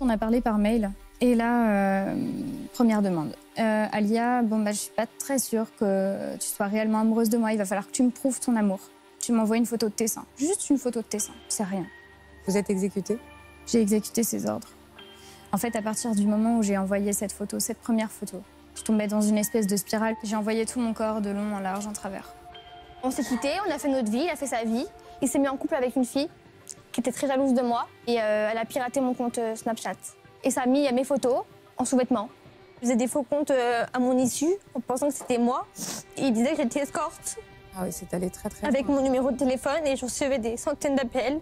On a parlé par mail. Et là, euh, première demande. Euh, Alia, bon, bah, je suis pas très sûre que tu sois réellement amoureuse de moi. Il va falloir que tu me prouves ton amour. Tu m'envoies une photo de tes seins. Juste une photo de tes seins. C'est rien. Vous êtes exécuté. J'ai exécuté ses ordres. En fait, à partir du moment où j'ai envoyé cette photo, cette première photo, je tombais dans une espèce de spirale. J'ai envoyé tout mon corps de long en large en travers. On s'est quitté, on a fait notre vie, il a fait sa vie. Il s'est mis en couple avec une fille était très jalouse de moi. Et euh, elle a piraté mon compte euh, Snapchat. Et ça a mis euh, mes photos en sous-vêtements. Je faisais des faux comptes à mon issue en pensant que c'était moi. Et il disait que j'étais escorte. Ah oui, c'est allé très très Avec mon numéro de téléphone et je recevais des centaines d'appels.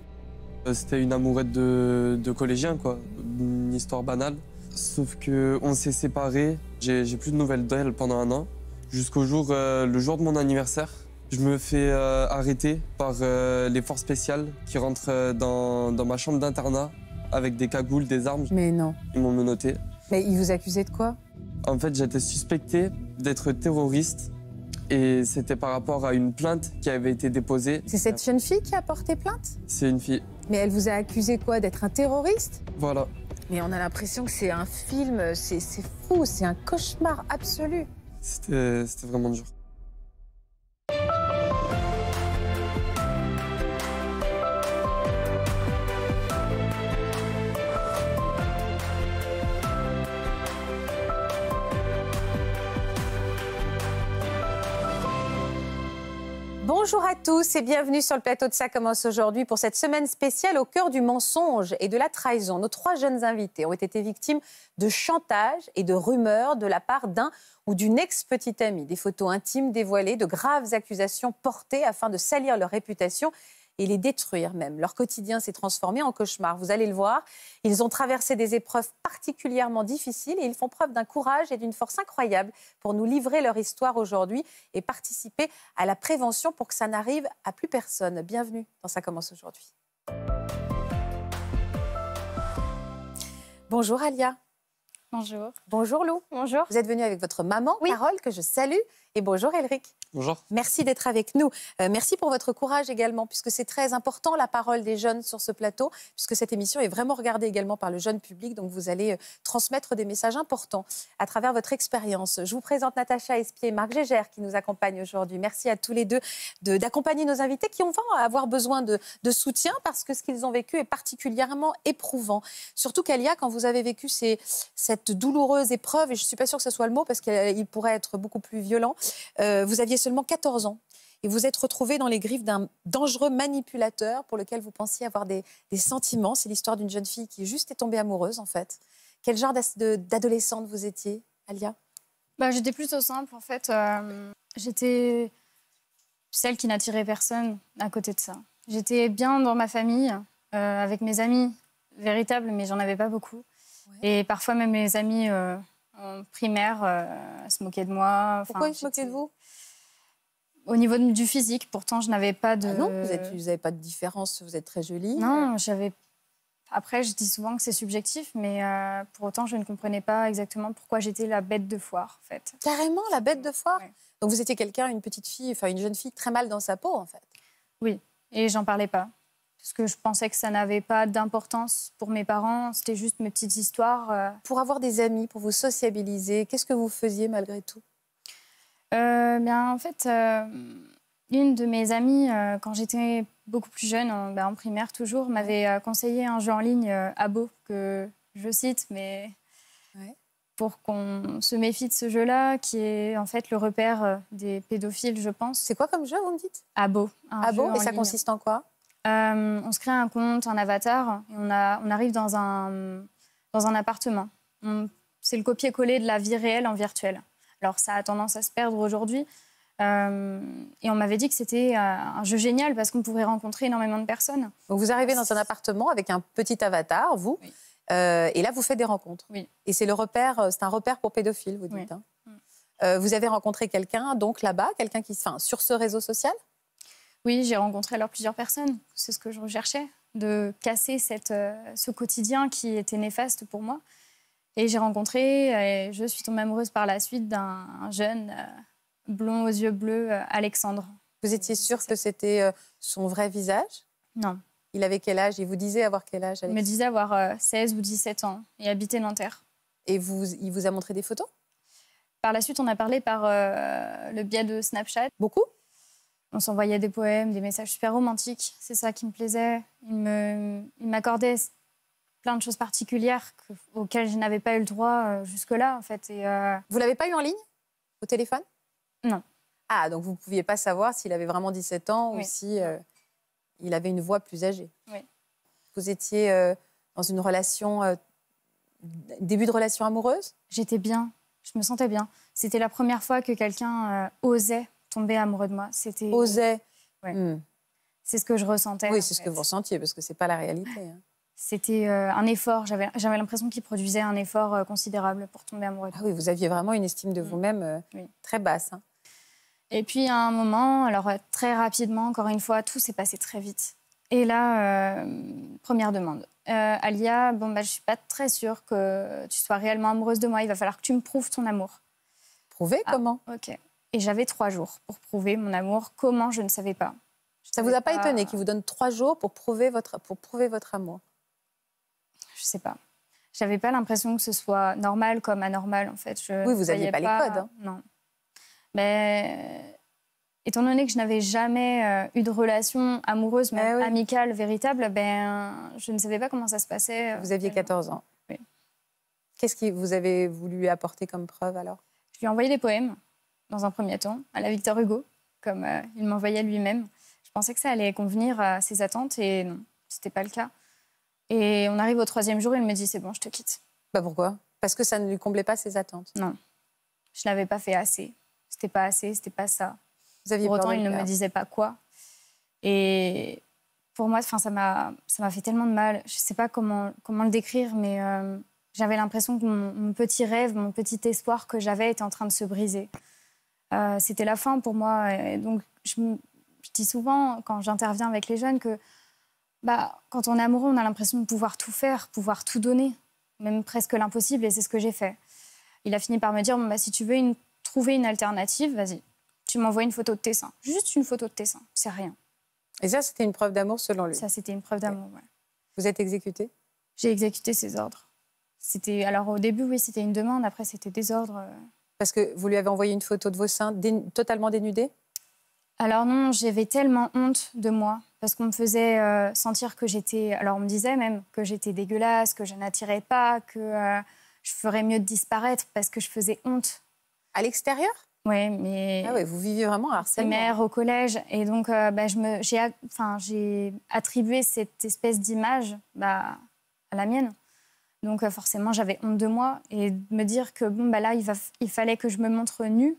C'était une amourette de, de collégien, quoi. Une histoire banale. Sauf que on s'est séparés. J'ai plus de nouvelles d'elle pendant un an. Jusqu'au jour, le jour de mon anniversaire, je me fais euh, arrêter par euh, les forces spéciales qui rentrent euh, dans, dans, ma chambre d'internat avec des cagoules, des armes. Mais non. Ils m'ont menotté. Mais ils vous accusaient de quoi En fait, j'étais suspecté d'être terroriste et c'était par rapport à une plainte qui avait été déposée. C'est cette jeune fille qui a porté plainte C'est une fille. Mais elle vous a accusé quoi D'être un terroriste Voilà. Mais on a l'impression que c'est un film, c'est fou, c'est un cauchemar absolu. C'était vraiment dur. you Bonjour à tous et bienvenue sur le plateau de Ça commence aujourd'hui pour cette semaine spéciale au cœur du mensonge et de la trahison. Nos trois jeunes invités ont été victimes de chantage et de rumeurs de la part d'un ou d'une ex-petite amie. Des photos intimes dévoilées, de graves accusations portées afin de salir leur réputation et les détruire même. Leur quotidien s'est transformé en cauchemar, vous allez le voir. Ils ont traversé des épreuves particulièrement difficiles et ils font preuve d'un courage et d'une force incroyable pour nous livrer leur histoire aujourd'hui et participer à la prévention pour que ça n'arrive à plus personne. Bienvenue dans Ça commence aujourd'hui. Bonjour Alia. Bonjour. Bonjour Lou. Bonjour. Vous êtes venue avec votre maman, Carole, que je salue. Et bonjour Elric. Bonjour. Merci d'être avec nous. Euh, merci pour votre courage également, puisque c'est très important la parole des jeunes sur ce plateau, puisque cette émission est vraiment regardée également par le jeune public, donc vous allez euh, transmettre des messages importants à travers votre expérience. Je vous présente Natacha Espier et Marc Gégère qui nous accompagnent aujourd'hui. Merci à tous les deux d'accompagner nos invités qui ont avoir besoin de, soutien parce que ce qu'ils ont vécu est particulièrement éprouvant. Surtout qu'Alia, quand vous avez vécu cette douloureuse épreuve, et je ne suis pas sûre que ce soit le mot parce qu'il pourrait être beaucoup plus violent, euh, vous aviez seulement 14 ans et vous êtes retrouvé dans les griffes d'un dangereux manipulateur pour lequel vous pensiez avoir des, sentiments. C'est l'histoire d'une jeune fille qui juste est tombée amoureuse, en fait. Quel genre d'adolescente vous étiez, Alia bah, J'étais plutôt simple, en fait. Euh, j'étais celle qui n'attirait personne à côté de ça. J'étais bien dans ma famille, euh, avec mes amis véritables, mais j'en avais pas beaucoup. Et parfois, même mes amis euh, en primaire euh, se moquaient de moi. Pourquoi ils se moquaient de vous au niveau du physique, pourtant, je n'avais pas de. Ah non, vous n'avez pas de différence, vous êtes très jolie. Non, j'avais. Après, je dis souvent que c'est subjectif, mais euh, pour autant, je ne comprenais pas exactement pourquoi j'étais la bête de foire, en fait. Carrément, la bête de foire Donc, vous étiez quelqu'un, une petite fille, enfin, une jeune fille très mal dans sa peau, en fait. Oui, et j'en parlais pas. Parce que je pensais que ça n'avait pas d'importance pour mes parents, c'était juste mes petites histoires. Euh. Pour avoir des amis, pour vous sociabiliser, qu'est-ce que vous faisiez malgré tout euh, bien, En fait, euh, une de mes amies, euh, quand j'étais beaucoup plus jeune, en, ben, primaire toujours, m'avait conseillé un jeu en ligne, Abo, que je cite, mais pour qu'on se méfie de ce jeu-là, qui est en fait le repère des pédophiles, je pense. C'est quoi comme jeu, vous me dites Abo. Abo, et ça consiste en quoi On se crée un compte, un avatar, et on, on arrive dans un, dans un appartement. C'est le copier-coller de la vie réelle en virtuel. Alors ça a tendance à se perdre aujourd'hui. Euh, et on m'avait dit que c'était euh, un jeu génial parce qu'on pouvait rencontrer énormément de personnes. vous arrivez dans un appartement avec un petit avatar, vous, euh, et là vous faites des rencontres. Oui. Et c'est le repère, c'est un repère pour pédophiles, vous dites. Hein. Mm. vous avez rencontré quelqu'un donc là-bas, quelqu'un qui, enfin, sur ce réseau social Oui, j'ai rencontré alors plusieurs personnes. C'est ce que je recherchais, de casser cette, ce quotidien qui était néfaste pour moi. Et j'ai rencontré, et je suis tombée amoureuse par la suite d'un jeune euh, blond aux yeux bleus, euh, Alexandre. Vous étiez sûre que c'était euh, son vrai visage Non. Il avait quel âge Il vous disait avoir quel âge Il me disait avoir 16 ou 17 ans et habiter Nanterre. Et vous, il vous a montré des photos Par la suite, on a parlé par le biais de Snapchat. Beaucoup On s'envoyait des poèmes, des messages super romantiques. C'est ça qui me plaisait. Il m'accordait il plein de choses particulières auxquelles je n'avais pas eu le droit euh, jusque-là, en fait. Et, euh, Vous l'avez pas eu en ligne Au téléphone Non. Ah, donc vous ne pouviez pas savoir s'il avait vraiment 17 ans ou si euh, il avait une voix plus âgée. Oui. Vous étiez dans une relation, début de relation amoureuse J'étais bien, je me sentais bien. C'était la première fois que quelqu'un osait tomber amoureux de moi. C'était Osait. Ouais. Hmm. C'est ce que je ressentais. Oui, c'est ce que vous ressentiez, parce que ce n'est pas la réalité. Hein c'était euh, un effort. J'avais l'impression qu'il produisait un effort euh, considérable pour tomber amoureux. Ah oui, vous aviez vraiment une estime de mm. vous-même euh, très basse. Hein. Et puis à un moment, alors très rapidement, encore une fois, tout s'est passé très vite. Et là, première demande. Alia, bon, bah, je ne suis pas très sûre que tu sois réellement amoureuse de moi. Il va falloir que tu me prouves ton amour. Prouver ah, comment Ok. Et j'avais trois jours pour prouver mon amour. Comment Je ne savais pas. Ça ne vous a pas, étonné qu'il vous donne trois jours pour pour prouver votre amour je sais pas. J'avais pas l'impression que ce soit normal comme anormal, en fait. Je oui, vous n'aviez pas, les codes. Hein. Non. Mais étant donné que je n'avais jamais euh, eu de relation amoureuse, eh amicale, véritable, ben, je ne savais pas comment ça se passait. Euh, vous aviez 14 ans. Oui. Qu'est-ce que vous avez voulu apporter comme preuve alors Je lui ai envoyé des poèmes, dans un premier temps, à la Victor Hugo, comme euh, il m'envoyait lui-même. Je pensais que ça allait convenir à ses attentes et non, ce n'était pas le cas. Et on arrive au troisième jour, il me dit c'est bon, je te quitte. Bah pourquoi Parce que ça ne lui comblait pas ses attentes. Non, je n'avais pas fait assez. C'était pas assez, c'était pas ça. Vous aviez pour autant, il ne me disait pas quoi. Et pour moi, enfin, ça m'a, ça m'a fait tellement de mal. Je sais pas comment, comment le décrire, mais euh, j'avais l'impression que mon, petit rêve, mon petit espoir que j'avais était en train de se briser. Euh, c'était la fin pour moi. Et donc, je dis souvent quand j'interviens avec les jeunes que bah, quand on est amoureux, on a l'impression de pouvoir tout faire, pouvoir tout donner, même presque l'impossible, et c'est ce que j'ai fait. Il a fini par me dire, bah, si tu veux trouver une alternative, vas-y, tu m'envoies une photo de tes seins. Juste une photo de tes seins, c'est rien. Et ça, c'était une preuve d'amour selon lui Ça, c'était une preuve d'amour, oui. Vous êtes exécuté J'ai exécuté ses ordres. C'était Alors au début, oui, c'était une demande, après, c'était des ordres. Euh. Parce que vous lui avez envoyé une photo de vos seins totalement dénudés alors non, j'avais tellement honte de moi parce qu'on me faisait euh, sentir que j'étais. Alors, on me disait même que j'étais dégueulasse, que je n'attirais pas, que euh, je ferais mieux de disparaître parce que je faisais honte. À l'extérieur Oui, mais. Ah oui, vous viviez vraiment à harcèlement. Mère au collège. Et donc, euh, bah, j'ai enfin, attribué cette espèce d'image bah, à la mienne. Donc, forcément, j'avais honte de moi et de me dire que, bon, bah, là, il, il fallait que je me montre nue,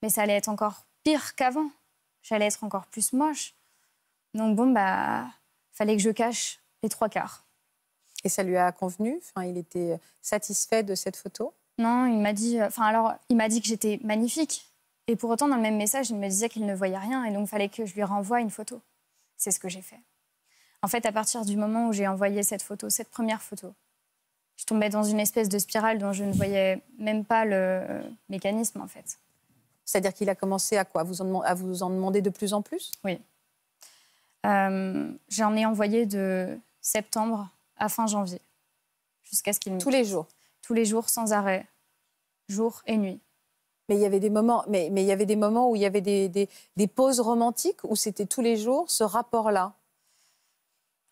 mais ça allait être encore pire qu'avant. J'allais être encore plus moche donc bon, bah, fallait que je cache les trois quarts. Et ça lui a convenu enfin, Il était satisfait de cette photo Non, il m'a dit, euh, enfin, alors, il m'a dit que j'étais magnifique. Et pour autant, dans le même message, il me disait qu'il ne voyait rien et donc il fallait que je lui renvoie une photo. C'est ce que j'ai fait. En fait, à partir du moment où j'ai envoyé cette photo, cette première photo, je tombais dans une espèce de spirale dont je ne voyais même pas le euh, mécanisme, en fait. C'est-à-dire qu'il a commencé à quoi vous, en, à vous en demander de plus en plus Oui. Euh, j'en ai envoyé de septembre à fin janvier, jusqu'à ce qu'il Tous les jours Tous les jours, sans arrêt, jour et nuit. Mais il y avait des moments, mais, mais il y avait des moments où il y avait des, des, des pauses romantiques, où c'était tous les jours ce rapport-là.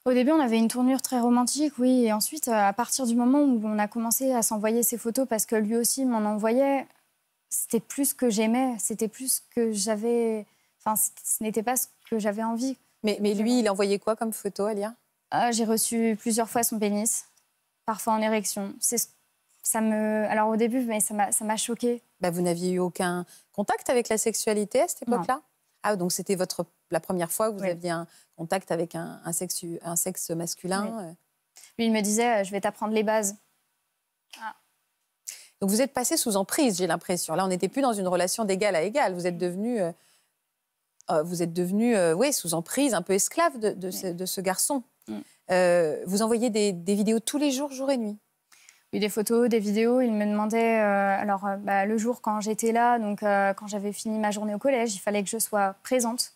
Au début, on avait une tournure très romantique, oui. Et ensuite, euh, à partir du moment où on a commencé à s'envoyer ces photos, parce que lui aussi m'en envoyait, c'était plus ce que j'aimais, c'était plus ce que j'avais. Enfin, ce n'était pas ce que j'avais envie. Mais, lui, il envoyait quoi comme photo, Alia ah, J'ai reçu plusieurs fois son pénis, parfois en érection. ça me... Alors au début, mais ça m'a choqué. Bah, vous n'aviez eu aucun contact avec la sexualité à cette époque-là Ah, donc c'était votre... la première fois que vous aviez un contact avec un, un, sexe masculin euh Lui, il me disait, euh, je vais t'apprendre les bases. Ah. Donc vous êtes passé sous emprise, j'ai l'impression. Là, on n'était plus dans une relation d'égal à égal. Vous êtes devenu euh, euh, vous êtes devenue euh, sous emprise, un peu esclave de, ce, garçon. Mm. Euh, vous envoyez des, vidéos tous les jours, jour et nuit oui des photos, des vidéos. Il me demandait, alors bah, le jour quand j'étais là, donc quand j'avais fini ma journée au collège, il fallait que je sois présente,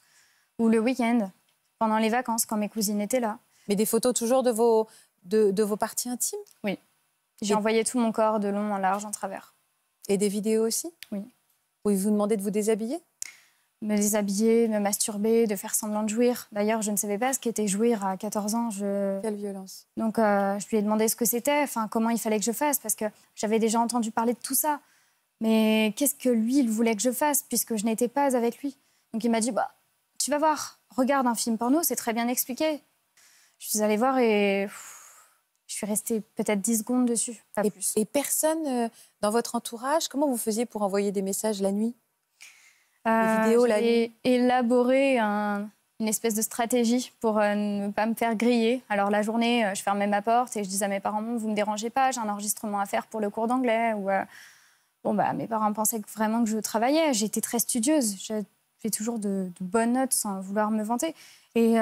ou le week-end, pendant les vacances, quand mes cousines étaient là. Mais des photos toujours de vos, de, vos parties intimes Oui. J'ai envoyé tout mon corps de long en large, en travers. Et des vidéos aussi Oui. Où il vous demandait de vous déshabiller me déshabiller, me masturber, de faire semblant de jouir. D'ailleurs, je ne savais pas ce qu'était jouir à 14 ans. Je... Quelle violence. Donc, euh, je lui ai demandé ce que c'était, enfin, comment il fallait que je fasse, parce que j'avais déjà entendu parler de tout ça. Mais qu'est-ce que lui, il voulait que je fasse, puisque je n'étais pas avec lui Donc, il m'a dit, bah, tu vas voir, regarde un film porno, c'est très bien expliqué. Je suis allée voir et je suis restée peut-être 10 secondes dessus, et, plus. Et personne euh, dans votre entourage, comment vous faisiez pour envoyer des messages la nuit euh, j'ai élaboré une espèce de stratégie pour euh, ne pas me faire griller. Alors la journée, euh, je fermais ma porte et je disais à mes parents Vous vous me dérangez pas, j'ai un enregistrement à faire pour le cours d'anglais. bon bah mes parents pensaient que, vraiment que je travaillais. J'étais très studieuse. J'avais toujours de, bonnes notes sans vouloir me vanter. Et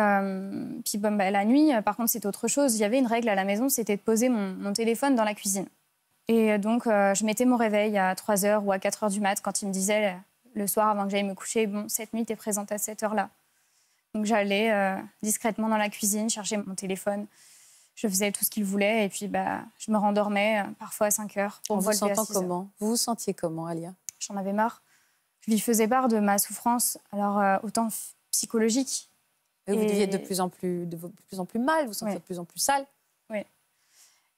puis bon, bah, la nuit, par contre, c'est autre chose. Il y avait une règle à la maison, c'était de poser mon, téléphone dans la cuisine. Et donc, je mettais mon réveil à 3h ou à 4h du mat quand il me disait le soir avant que j'aille me coucher, bon, cette nuit, t'es présente à cette heure-là. Donc j'allais euh, discrètement dans la cuisine chercher mon téléphone. Je faisais tout ce qu'il voulait et puis bah, je me rendormais euh, parfois à 5 heures. Pour vous comment Vous vous sentiez comment, Alia J'en avais marre. Je lui faisais part de ma souffrance, alors euh, autant psychologique. vous deviez de plus en plus, de, plus en plus mal, vous sentiez de plus en plus sale.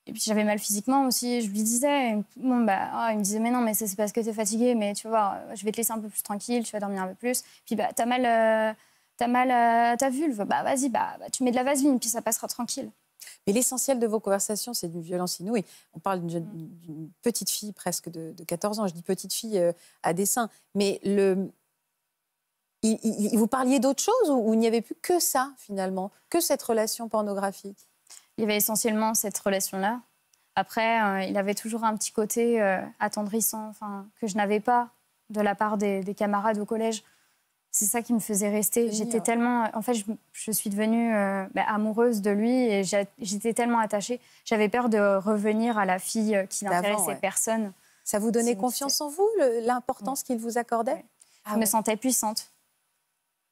Et puis j'avais mal physiquement aussi, je lui disais. bon, bah, oh, il me disait, mais non, mais c'est parce que tu es fatiguée, mais tu vois, je vais te laisser un peu plus tranquille, tu vas dormir un peu plus. Puis bah, t'as mal, euh, as mal à euh, ta vulve, bah vas-y, bah, bah, tu mets de la vaseline, puis ça passera tranquille. Mais l'essentiel de vos conversations, c'est du violence inouïe. On parle d'une mm. petite fille presque de, 14 ans, je dis petite fille euh, à dessein, mais le, il, vous parliez d'autre chose ou il n'y avait plus que ça finalement, que cette relation pornographique il y avait essentiellement cette relation-là. Après, euh, il avait toujours un petit côté euh, attendrissant, attendrissant que je n'avais pas de la part des, camarades au collège. C'est ça qui me faisait rester. J'étais tellement. En fait, je, suis devenue euh, bah, amoureuse de lui et j'étais tellement attachée. J'avais peur de revenir à la fille qui n'intéressait personne. Ça vous donnait confiance en vous, l'importance qu'il vous accordait Je ah me sentais puissante.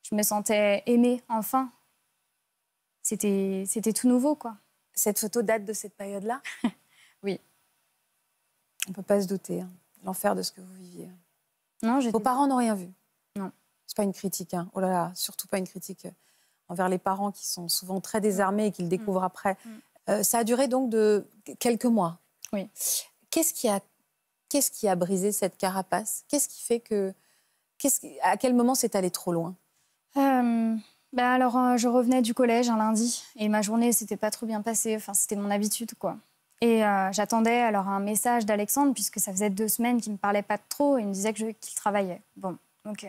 Je me sentais aimée, enfin. C'était tout nouveau, quoi. Cette photo date de cette période-là Oui. On ne peut pas se douter, hein. l'enfer de ce que vous viviez. Non, Vos parents n'ont rien vu Non. C'est pas une critique, hein. oh là là, surtout pas une critique euh, envers les parents qui sont souvent très désarmés et qu'ils mm. découvrent après. Mm. Euh, ça a duré donc de quelques mois. Oui. Qu'est-ce qui a, qu'est-ce qui a brisé cette carapace Qu'est-ce qui fait que, -ce, à quel moment c'est allé trop loin euh, bah, alors, euh, je revenais du collège un lundi et ma journée s'était pas trop bien passée. Enfin, c'était mon habitude, quoi. Et euh, j'attendais alors un message d'Alexandre, puisque ça faisait deux semaines qu'il me parlait pas trop et il me disait qu'il travaillait. Bon, ok.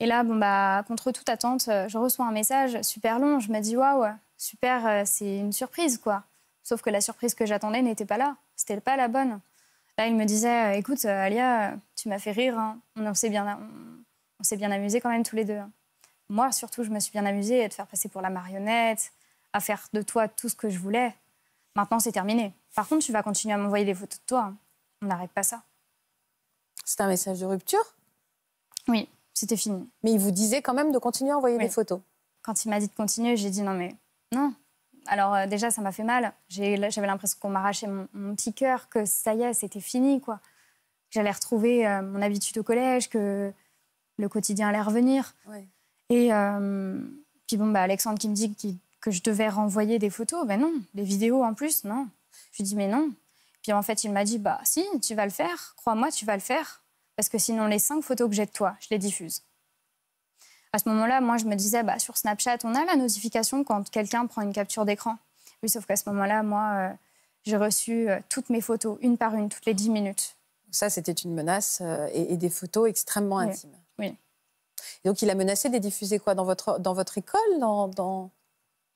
Et là, bon, bah, contre toute attente, euh, je reçois un message super long. Je me dis, waouh, super, c'est une surprise, quoi. Sauf que la surprise que j'attendais n'était pas là. C'était pas la bonne. Là, il me disait, écoute, Alia, tu m'as fait rire. Hein. On s'est bien, on, s'est bien amusé quand même tous les deux. Hein moi, surtout, je me suis bien amusée à te faire passer pour la marionnette, à faire de toi tout ce que je voulais. Maintenant, c'est terminé. Par contre, tu vas continuer à m'envoyer des photos de toi. On n'arrête pas ça. C'est un message de rupture Oui, c'était fini. Mais il vous disait quand même de continuer à envoyer des photos Quand il m'a dit de continuer, j'ai dit non, mais non. Alors euh, déjà, ça m'a fait mal. J'avais l'impression qu'on m'arrachait mon, petit cœur, que ça y est, c'était fini, quoi. J'allais retrouver euh, mon habitude au collège, que le quotidien allait revenir. Oui. Et euh, puis bon, bah, Alexandre qui me dit que je devais renvoyer des photos, ben non, les vidéos en plus, non. Je lui dis mais non. Puis en fait, il m'a dit bah si, tu vas le faire, crois-moi, tu vas le faire, parce que sinon les cinq photos que j'ai de toi, je les diffuse. À ce moment-là, moi, je me disais bah sur Snapchat, on a la notification quand quelqu'un prend une capture d'écran. Oui, sauf qu'à ce moment-là, moi, euh, j'ai reçu euh, toutes mes photos, une par une, toutes les dix minutes. Ça, c'était une menace et, des photos extrêmement intimes donc, il a menacé de les diffuser quoi dans votre, dans votre école dans,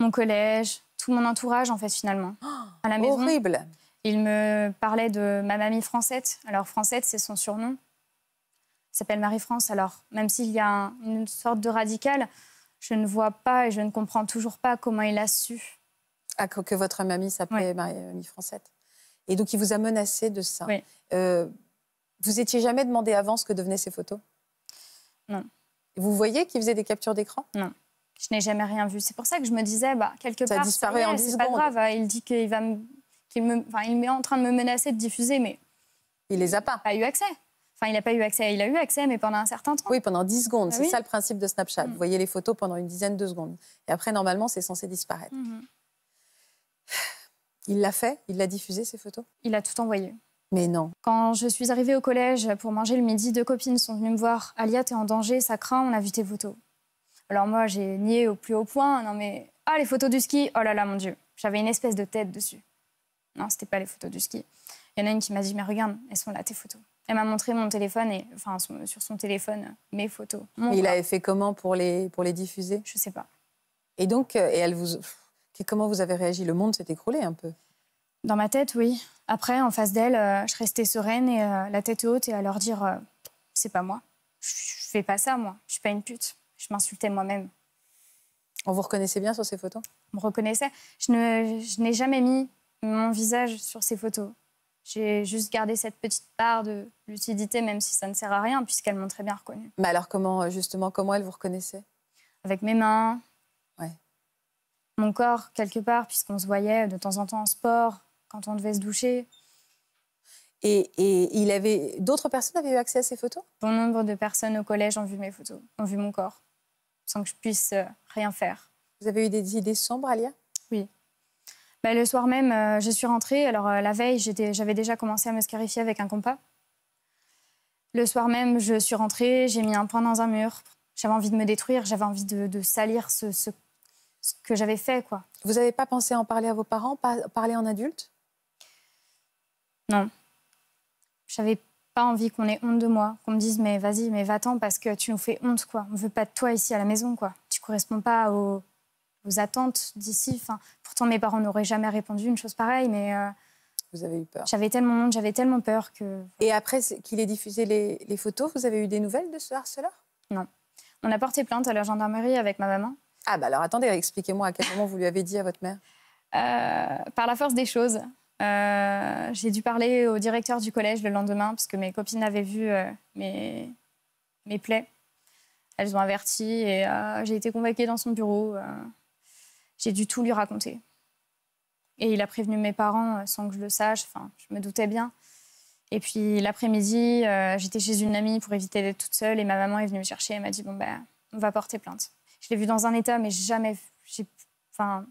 Mon collège, tout mon entourage, en fait, finalement. Ah, à la maison. Horrible Il me parlait de ma mamie Francette. Alors, Francette, c'est son surnom. Il s'appelle Marie-France. Alors, même s'il y a une sorte de radical, je ne vois pas et je ne comprends toujours pas comment il a su. Ah, que, votre mamie s'appelait Marie, Francette. Et donc, il vous a menacé de ça. Euh, vous étiez jamais demandé avant ce que devenaient ces photos Non. Vous voyez qu'il faisait des captures d'écran Non. Je n'ai jamais rien vu. C'est pour ça que je me disais, bah, quelque ça part, disparaît en c'est pas grave. Hein. Il dit qu'il va me... qu'il me... Enfin, il est en train de me menacer de diffuser, mais... Il les a pas. Pas eu accès. Enfin, il n'a pas eu accès. Il a eu accès, mais pendant un certain temps. Oui, pendant 10 secondes. Bah c'est ça le principe de Snapchat. Mm. Vous voyez les photos pendant une dizaine de secondes. Et après, normalement, c'est censé disparaître. Mm-hmm. Il l'a fait Il l'a diffusé, ces photos Il a tout envoyé. Mais non. Quand je suis arrivée au collège pour manger le midi, deux copines sont venues me voir. Alia, t'es en danger, ça craint, on a vu tes photos. Alors moi, j'ai nié au plus haut point. Non mais, ah, les photos du ski, oh là là, mon Dieu. J'avais une espèce de tête dessus. Non, c'était pas les photos du ski. Il y en a une qui m'a dit, mais regarde, elles sont là, tes photos. Elle m'a montré mon téléphone, et, enfin sur son téléphone, mes photos. il avait fait comment pour les, pour les diffuser Je sais pas. Et donc, euh, et elle vous, comment vous avez réagi Le monde s'est écroulé un peu. Dans ma tête, oui. Après, en face d'elle, euh, je restais sereine et euh, la tête haute et à leur dire euh, c'est pas moi. Je, fais pas ça, moi. Je suis pas une pute. Je m'insultais moi-même. On vous reconnaissait bien sur ces photos On me reconnaissait. Je, je n'ai jamais mis mon visage sur ces photos. J'ai juste gardé cette petite part de lucidité, même si ça ne sert à rien, puisqu'elles m'ont très bien reconnue. Mais alors, comment, justement, comment elles vous reconnaissaient Avec mes mains. Ouais. Mon corps, quelque part, puisqu'on se voyait de temps en temps en sport, quand on devait se doucher. Et, et il avait d'autres personnes avaient eu accès à ces photos Bon nombre de personnes au collège ont vu mes photos, ont vu mon corps, sans que je puisse euh, rien faire. Vous avez eu des idées sombres, Alia Oui. Ben le soir même, euh, je suis rentrée. Alors euh, la veille, j'avais déjà commencé à me scarifier avec un compas. Le soir même, je suis rentrée, j'ai mis un point dans un mur. J'avais envie de me détruire, j'avais envie de, salir ce, ce, ce que j'avais fait. quoi. Vous n'avez pas pensé en parler à vos parents, pas, parler en adulte non. J'avais pas envie qu'on ait honte de moi, qu'on me dise mais vas-y, mais va-t'en parce que tu nous fais honte, quoi. On veut pas de toi ici à la maison, quoi. Tu corresponds pas aux, attentes d'ici. Enfin, pourtant, mes parents n'auraient jamais répondu une chose pareille, mais. Euh, vous avez eu peur J'avais tellement honte, j'avais tellement peur que. Et après qu'il ait diffusé les, photos, vous avez eu des nouvelles de ce harceleur Non. On a porté plainte à la gendarmerie avec ma maman. Ah, bah alors attendez, expliquez-moi à quel moment vous lui avez dit à votre mère euh, Par la force des choses. Euh, j'ai dû parler au directeur du collège le lendemain parce que mes copines avaient vu euh, mes, plaies. Elles ont averti et euh, j'ai été convoquée dans son bureau. j'ai dû tout lui raconter. Et il a prévenu mes parents sans que je le sache. Enfin, je me doutais bien. Et puis l'après-midi, j'étais chez une amie pour éviter d'être toute seule et ma maman est venue me chercher et m'a dit bon ben, on va porter plainte. Je l'ai vu dans un état mais jamais, j'ai, enfin,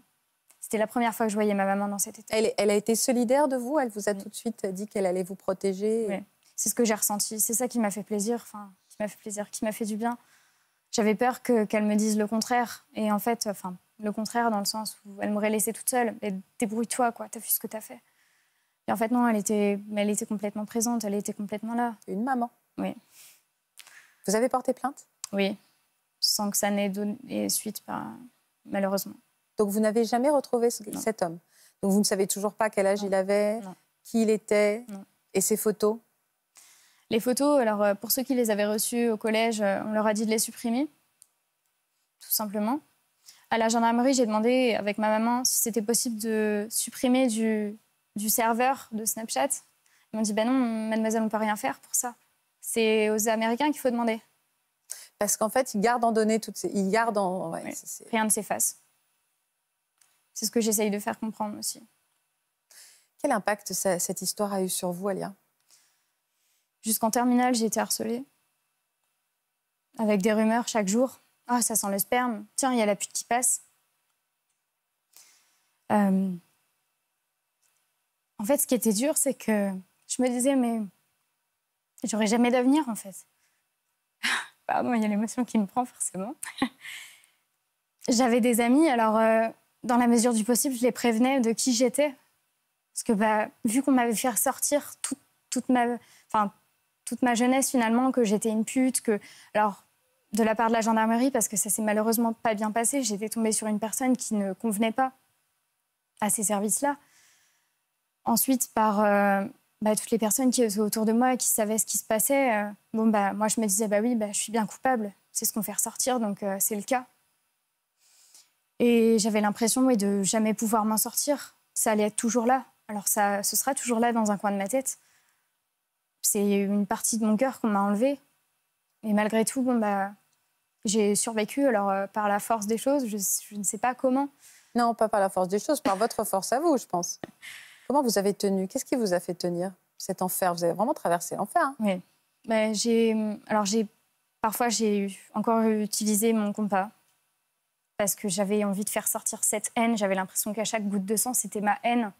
c'est la première fois que je voyais ma maman dans cet état. Elle, a été solidaire de vous Elle vous a tout de suite dit qu'elle allait vous protéger oui. C'est ce que j'ai ressenti. C'est ça qui m'a fait plaisir, enfin, qui m'a fait plaisir, qui m'a fait du bien. J'avais peur qu'elle me dise le contraire. Et en fait, enfin, le contraire dans le sens où elle m'aurait laissée toute seule. Et débrouille-toi, quoi, t'as vu ce que t'as fait. Et en fait, non, elle était, elle était complètement présente, elle était complètement là. Une maman Oui. Vous avez porté plainte Oui, sans que ça n'ait donné suite, bah, malheureusement. Donc vous n'avez jamais retrouvé cet homme. Donc vous ne savez toujours pas quel âge il avait, qui il était, et ses photos Les photos, alors euh, pour ceux qui les avaient reçues au collège, euh, on leur a dit de les supprimer, tout simplement. À la gendarmerie, j'ai demandé avec ma maman si c'était possible de supprimer du, serveur de Snapchat. Ils m'ont dit, ben non, mademoiselle, on ne peut rien faire pour ça. C'est aux Américains qu'il faut demander. Parce qu'en fait, ils gardent en données toutes Ils gardent en... Rien ne s'efface. C'est ce que j'essaye de faire comprendre aussi. Quel impact cette histoire a eu sur vous, Alia Jusqu'en terminale, j'ai été harcelée. Avec des rumeurs chaque jour. Ah, ça sent le sperme. Tiens, il y a la pute qui passe. Euh, en fait, ce qui était dur, c'est que je me disais, mais j'aurais jamais d'avenir, en fait. Pardon, il y a l'émotion qui me prend forcément. J'avais des amis, alors euh, dans la mesure du possible, je les prévenais de qui j'étais. Parce que bah, vu qu'on m'avait fait ressortir toute, toute, ma, enfin, toute ma jeunesse finalement, que j'étais une pute, que... Alors, de la part de la gendarmerie, parce que ça s'est malheureusement pas bien passé, j'étais tombée sur une personne qui ne convenait pas à ces services-là. Ensuite, par euh, bah, toutes les personnes qui étaient autour de moi, et qui savaient ce qui se passait, euh, bon, bah, moi je me disais, bah oui, bah, je suis bien coupable, c'est ce qu'on fait ressortir, donc euh, c'est le cas. Et j'avais l'impression de jamais pouvoir m'en sortir. Ça allait être toujours là. Alors ça, ce sera toujours là dans un coin de ma tête. C'est une partie de mon cœur qu'on m'a enlevée. Et malgré tout, bon, bah, j'ai survécu. Alors euh, par la force des choses, je, ne sais pas comment. Non, pas par la force des choses, par votre force à vous, je pense. Comment vous avez tenu Qu'est-ce qui vous a fait tenir cet enfer Vous avez vraiment traversé l'enfer. Hein. oui. Bah, j'ai, alors j'ai, parfois j'ai encore utilisé mon compas parce que j'avais envie de faire sortir cette haine. J'avais l'impression qu'à chaque goutte de sang, c'était ma haine,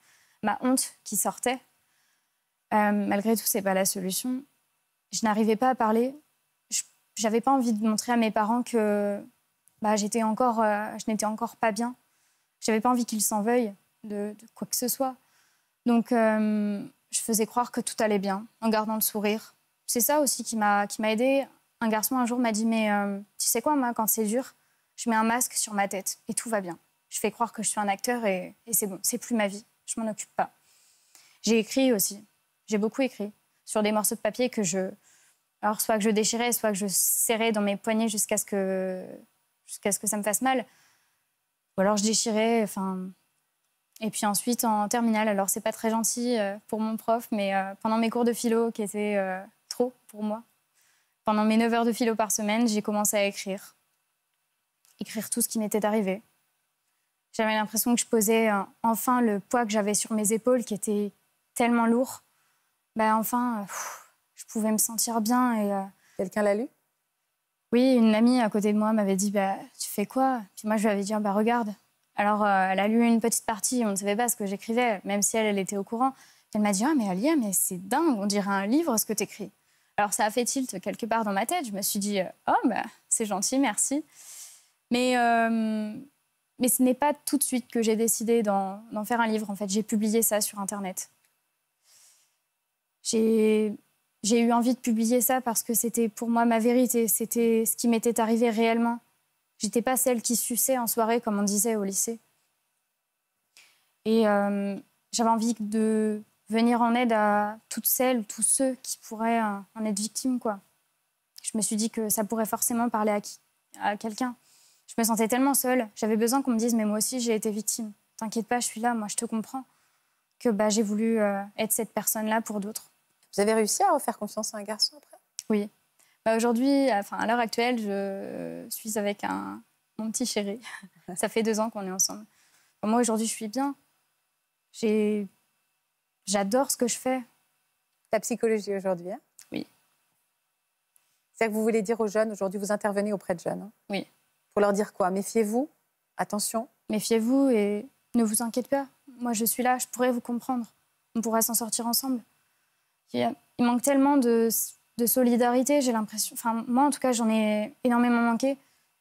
ma honte qui sortait. Euh, malgré tout, c'est pas la solution. Je n'arrivais pas à parler. J'avais pas envie de montrer à mes parents que bah, j'étais encore, euh, je n'étais encore pas bien. J'avais pas envie qu'ils s'en veuillent de, quoi que ce soit. Donc, euh, je faisais croire que tout allait bien en gardant le sourire. C'est ça aussi qui m'a qui m'a aidé. Un garçon un jour m'a dit mais tu sais quoi moi quand c'est dur je mets un masque sur ma tête et tout va bien. Je fais croire que je suis un acteur et, c'est bon, c'est plus ma vie, je m'en occupe pas. J'ai écrit aussi, j'ai beaucoup écrit sur des morceaux de papier que je, alors soit que je déchirais, soit que je serrais dans mes poignets jusqu'à ce que jusqu'à ce que ça me fasse mal, ou alors je déchirais, enfin. Et puis ensuite en terminale, alors c'est pas très gentil euh, pour mon prof, mais euh, pendant mes cours de philo qui étaient euh, trop pour moi, pendant mes 9 heures de philo par semaine, j'ai commencé à écrire écrire tout ce qui m'était arrivé. J'avais l'impression que je posais euh, enfin le poids que j'avais sur mes épaules, qui était tellement lourd. Ben, enfin, je pouvais me sentir bien. et euh, Quelqu'un l'a lu Oui, une amie à côté de moi m'avait dit bah, Tu fais quoi Puis moi, je lui avais dit bah, Regarde. Alors, euh, elle a lu une petite partie, on ne savait pas ce que j'écrivais, même si elle, elle était au courant. Elle m'a dit Ah, mais Alia, mais c'est dingue, on dirait un livre ce que t'écris. Alors ça a fait tilt quelque part dans ma tête. Je me suis dit Oh, bah, c'est gentil, merci. Euh, mais, ce n'est pas tout de suite que j'ai décidé d'en faire un livre. En fait, j'ai publié ça sur Internet. J'ai eu envie de publier ça parce que c'était pour moi ma vérité. C'était ce qui m'était arrivé réellement. J'étais pas celle qui suçait en soirée, comme on disait au lycée. Et euh, j'avais envie de venir en aide à toutes celles, tous ceux qui pourraient en être victimes, Je me suis dit que ça pourrait forcément parler à, qui, à quelqu'un. Je me sentais tellement seule. J'avais besoin qu'on me dise, mais moi aussi, j'ai été victime. T'inquiète pas, je suis là, moi, je te comprends. Que bah, j'ai voulu euh, être cette personne-là pour d'autres. Vous avez réussi à refaire confiance à un garçon après Oui. Bah, Aujourd'hui, enfin, à l'heure actuelle, je suis avec un, mon petit chéri. Ça fait deux ans qu'on est ensemble. moi, aujourd'hui, je suis bien. J'adore ce que je fais. La psychologie aujourd'hui, hein Oui. cest que vous voulez dire aux jeunes, aujourd'hui, vous intervenez auprès de jeunes. Hein oui. Pour leur dire quoi Méfiez-vous, attention. Méfiez-vous et ne vous inquiétez pas. Moi, je suis là, je pourrais vous comprendre. On pourrait s'en sortir ensemble. Il manque tellement de, solidarité, j'ai l'impression. Enfin, moi, en tout cas, j'en ai énormément manqué.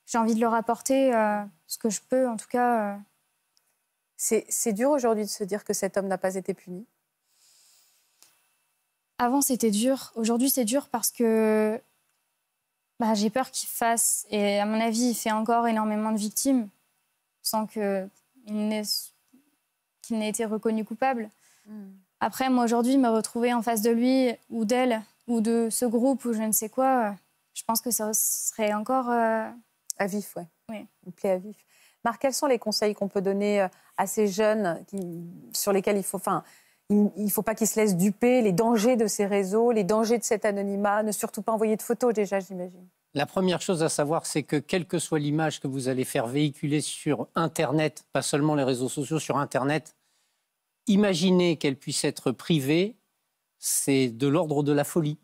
J'ai envie de leur apporter euh, ce que je peux, en tout cas. Euh. C'est dur aujourd'hui de se dire que cet homme n'a pas été puni Avant, c'était dur. Aujourd'hui, c'est dur parce que bah, J'ai peur qu'il fasse, et à mon avis, il fait encore énormément de victimes sans qu'il n'ait été reconnu coupable. Hmm. Après, moi, aujourd'hui, me retrouver en face de lui ou d'elle ou de ce groupe ou je ne sais quoi, je pense que ça serait encore... Euh, à vif, ouais. oui. Une à vif. Marc, quels sont les conseils qu'on peut donner euh, à ces jeunes sur lesquels il faut... Enfin, il ne faut pas qu'ils se laissent duper les dangers de ces réseaux, les dangers de cet anonymat, ne surtout pas envoyer de photos déjà, j'imagine. La première chose à savoir, c'est que quelle que soit l'image que vous allez faire véhiculer sur Internet, pas seulement les réseaux sociaux, sur Internet, imaginez qu'elle puisse être privée, c'est de l'ordre de la folie.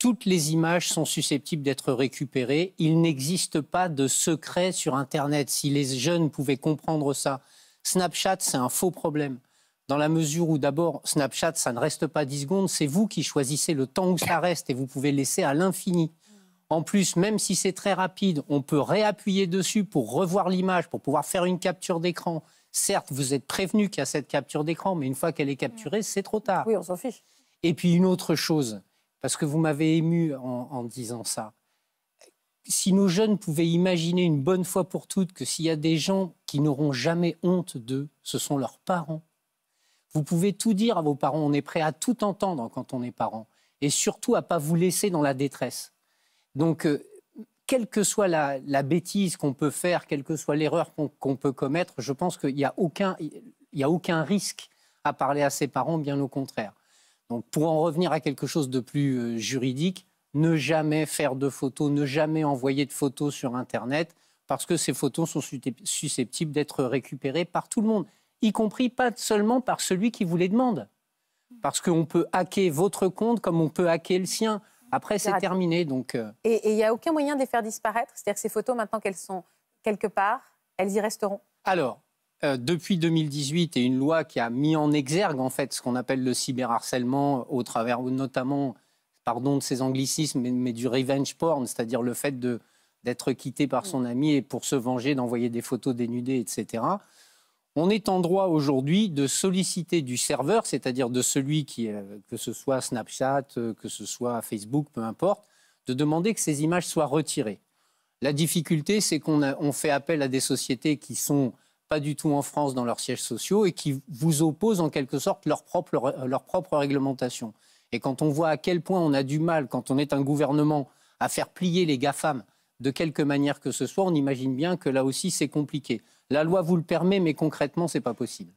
Toutes les images sont susceptibles d'être récupérées. Il n'existe pas de secret sur Internet. Si les jeunes pouvaient comprendre ça, Snapchat, c'est un faux problème dans la mesure où d'abord Snapchat, ça ne reste pas 10 secondes, c'est vous qui choisissez le temps où ça reste et vous pouvez laisser à l'infini. En plus, même si c'est très rapide, on peut réappuyer dessus pour revoir l'image, pour pouvoir faire une capture d'écran. Certes, vous êtes prévenu qu'il y a cette capture d'écran, mais une fois qu'elle est capturée, c'est trop tard. Oui, on s'en fiche. Et puis une autre chose, parce que vous m'avez ému en, en disant ça. Si nos jeunes pouvaient imaginer une bonne fois pour toutes que s'il y a des gens qui n'auront jamais honte d'eux, ce sont leurs parents. Vous pouvez tout dire à vos parents, on est prêt à tout entendre quand on est parent, et surtout à pas vous laisser dans la détresse. Donc, euh, quelle que soit la, bêtise qu'on peut faire, quelle que soit l'erreur qu'on peut commettre, je pense qu'il n'y a, aucun, y a aucun risque à parler à ses parents, bien au contraire. Donc, pour en revenir à quelque chose de plus euh, juridique, ne jamais faire de photos, ne jamais envoyer de photos sur Internet, parce que ces photos sont susceptibles d'être récupérées par tout le monde y compris pas seulement par celui qui vous les demande. Parce qu'on peut hacker votre compte comme on peut hacker le sien. Après, c'est terminé. Donc... Euh. Et il n'y a aucun moyen de les faire disparaître C'est-à-dire que ces photos, maintenant qu'elles sont quelque part, elles y resteront Alors, euh, depuis 2018, il y a une loi qui a mis en exergue, en fait, ce qu'on appelle le cyberharcèlement, au travers notamment, pardon de ces anglicismes, mais, mais du revenge porn, c'est-à-dire le fait d'être quitté par mm. son ami et pour se venger d'envoyer des photos dénudées, etc on est en droit aujourd'hui de solliciter du serveur, c'est-à-dire de celui qui, que ce soit Snapchat, euh, que ce soit Facebook, peu importe, de demander que ces images soient retirées. La difficulté, c'est qu'on fait appel à des sociétés qui sont pas du tout en France dans leurs sièges sociaux et qui vous opposent en quelque sorte leur propre, leur propre réglementation. Et quand on voit à quel point on a du mal, quand on est un gouvernement, à faire plier les GAFAM de quelque manière que ce soit, on imagine bien que là aussi c'est compliqué. La loi vous le permet, mais concrètement, c'est pas possible.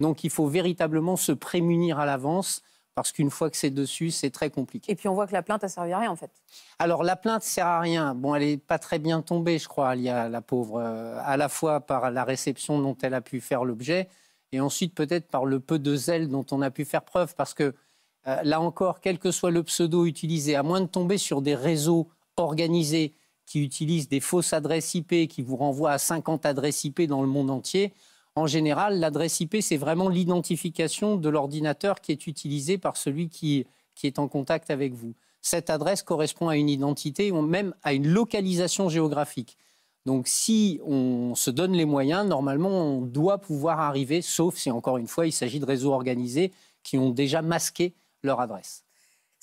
Donc il faut véritablement se prémunir à l'avance. Parce qu'une fois que c'est dessus, c'est très compliqué. Et puis on voit que la plainte, a servi à rien en fait. Alors la plainte sert à rien. Bon, elle n'est pas très bien tombée, je crois, Alia, la pauvre, euh, à la fois par la réception dont elle a pu faire l'objet, et ensuite peut-être par le peu de zèle dont on a pu faire preuve. Parce que euh, là encore, quel que soit le pseudo utilisé, à moins de tomber sur des réseaux organisés qui utilisent des fausses adresses IP qui vous renvoient à 50 adresses IP dans le monde entier, en général, l'adresse IP, c'est vraiment l'identification de l'ordinateur qui est utilisé par celui qui, qui est en contact avec vous. Cette adresse correspond à une identité ou même à une localisation géographique. Donc si on se donne les moyens, normalement, on doit pouvoir arriver, sauf si encore une fois, il s'agit de réseaux organisés qui ont déjà masqué leur adresse.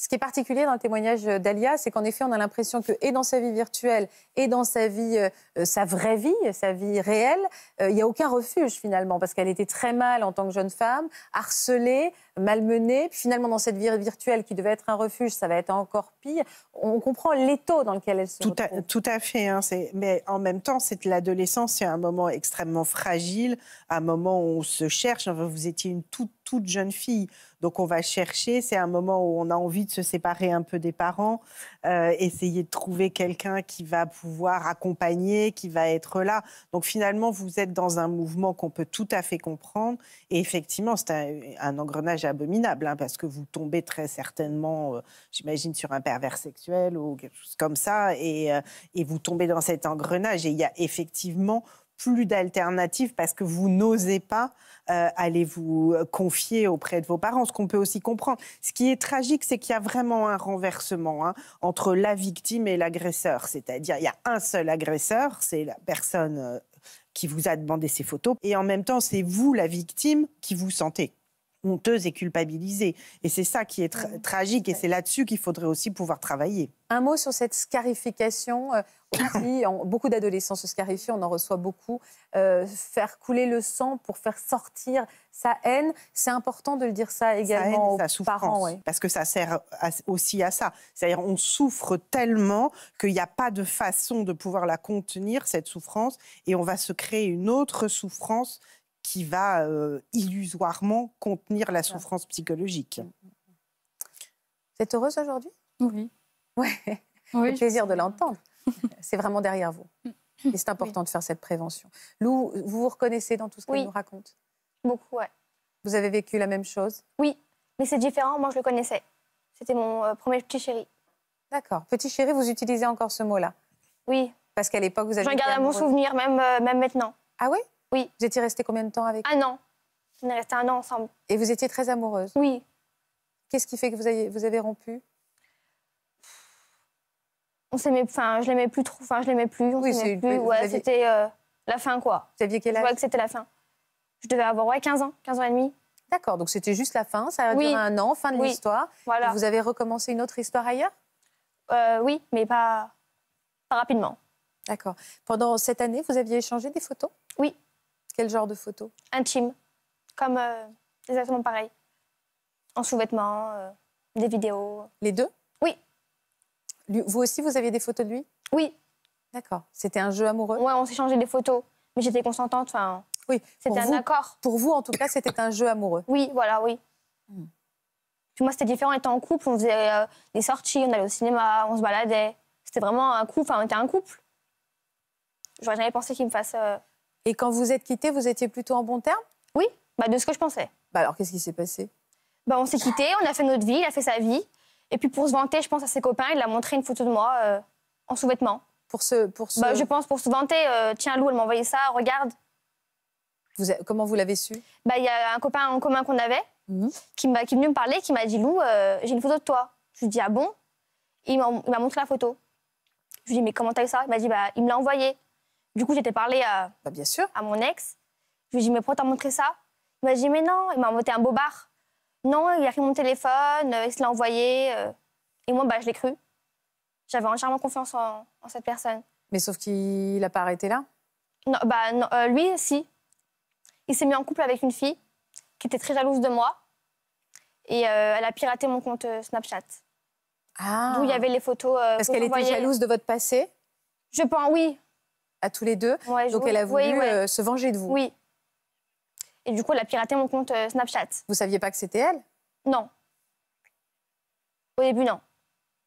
Ce qui est particulier dans le témoignage d'Alia, c'est qu'en effet, on a l'impression que, et dans sa vie virtuelle, et dans sa vie, euh, euh, sa vraie vie, sa vie réelle, euh, il n'y a aucun refuge finalement, parce qu'elle était très mal en tant que jeune femme, harcelée, malmenée. Puis finalement, dans cette vie virtuelle qui devait être un refuge, ça va être encore pire. On comprend l'étau dans lequel elle se trouve. tout à fait. Hein, mais en même temps, c'est l'adolescence, c'est un moment extrêmement fragile, un moment où on se cherche. vous étiez une toute, toute jeune fille. Donc on va chercher, c'est un moment où on a envie de se séparer un peu des parents, euh, essayer de trouver quelqu'un qui va pouvoir accompagner, qui va être là. Donc finalement, vous êtes dans un mouvement qu'on peut tout à fait comprendre. Et effectivement, c'est un, engrenage abominable, hein, parce que vous tombez très certainement, euh, j'imagine, sur un pervers sexuel ou quelque chose comme ça, et, euh, et vous tombez dans cet engrenage. Et il y a effectivement plus d'alternatives parce que vous n'osez pas euh, aller vous euh, confier auprès de vos parents, ce qu'on peut aussi comprendre. Ce qui est tragique, c'est qu'il y a vraiment un renversement hein, entre la victime et l'agresseur. C'est-à-dire, il y a un seul agresseur, c'est la personne euh, qui vous a demandé ces photos, et en même temps, c'est vous, la victime, qui vous sentez honteuse et culpabilisée. Et c'est ça qui est mmh. tragique et c'est là-dessus qu'il faudrait aussi pouvoir travailler. Un mot sur cette scarification. Aussi, euh, beaucoup d'adolescents se scarifient, on en reçoit beaucoup. Euh, faire couler le sang pour faire sortir sa haine, c'est important de le dire ça également aux parents. Parce que ça sert aussi à ça. C'est-à-dire on souffre tellement qu'il n'y a pas de façon de pouvoir la contenir, cette souffrance, et on va se créer une autre souffrance qui va euh, illusoirement contenir la souffrance psychologique. Mm, mm, mm. Vous êtes heureuse aujourd'hui Oui. Ouais. Oui, le plaisir de l'entendre. c'est vraiment derrière vous. Et c'est important de faire cette prévention. Lou, vous vous reconnaissez dans tout ce qu'elle nous raconte Beaucoup, ouais. Vous avez vécu la même chose Oui, mais c'est différent. Moi, je le connaissais. C'était mon euh, premier petit chéri. D'accord. Petit chéri, vous utilisez encore ce mot-là Oui. Parce qu'à l'époque, vous avez. Je regarde à mon souvenir, même, euh, même maintenant. Ah oui oui. Vous étiez restée combien de temps avec Un an. On est resté un an ensemble. Et vous étiez très amoureuse Oui. Qu'est-ce qui fait que vous avez, vous avez rompu On s'aimait, enfin, je l'aimais plus trop, enfin, je l'aimais plus, oui, c'est c'était euh, la fin, quoi. Vous aviez quel âge Je vois que c'était la fin. Je devais avoir, ouais, 15 ans, 15 ans et demi. D'accord, donc c'était juste la fin, ça a duré un an, fin de l'histoire. Vous avez recommencé une autre histoire ailleurs euh, Oui, mais pas, pas rapidement. D'accord. Pendant cette année, vous aviez échangé des photos Oui, quel genre de photos Intime, comme euh, exactement pareil. En sous-vêtements, euh, des vidéos. Les deux Oui. vous aussi, vous aviez des photos de lui Oui. D'accord. C'était un jeu amoureux Ouais, on s'échangeait des photos, mais j'étais consentante. Enfin, oui. C'était un accord. Pour vous, en tout cas, c'était un jeu amoureux. Oui, voilà, oui. Hmm. moi, c'était différent. Étant en couple, on faisait euh, des sorties, on allait au cinéma, on se baladait. C'était vraiment un couple. Enfin, on était un couple. J'aurais jamais pensé qu'il me fasse et quand vous êtes quitté, vous étiez plutôt en bon terme Oui, bah, de ce que je pensais. Bah alors, qu'est-ce qui s'est passé bah, On s'est quitté, on a fait notre vie, il a fait sa vie. Et puis pour se vanter, je pense à ses copains, il a montré une photo de moi euh, en sous-vêtements. Pour se pour Bah, je pense pour se vanter, euh, tiens Lou, elle m'a envoyé ça, regarde. Vous Comment vous l'avez su Bah il y a un copain en commun qu'on avait mhm. qui m'a qui est venu me parler, qui m'a dit Lou, euh, j'ai une photo de toi. Je lui dis ah bon Il m'a montré la photo. Je lui dis mais comment t'as eu ça Il m'a dit bah il me l'a envoyée. Du coup, j'étais parlé à, bah, bien sûr. à mon ex. Je lui ai dit, mais pourquoi t'as montré ça Il m'a dit, mais non. Il m'a monté un bobard. Non, il a pris mon téléphone, euh, il se l'a envoyé. Euh. Et moi, bah, je l'ai cru. J'avais entièrement confiance en, en, cette personne. Mais sauf qu'il n'a pas arrêté là Non, bah, euh, lui, si. Il s'est mis en couple avec une fille qui était très jalouse de moi. Et elle a piraté mon compte Snapchat. Ah. D'où il y avait les photos. Parce qu'elle était jalouse de votre passé Je pense, oui à tous les deux. Donc elle a voulu euh, se venger de vous. Oui. Et du coup, elle a piraté mon compte euh, Snapchat. Vous saviez pas que c'était elle Non. Au début, non.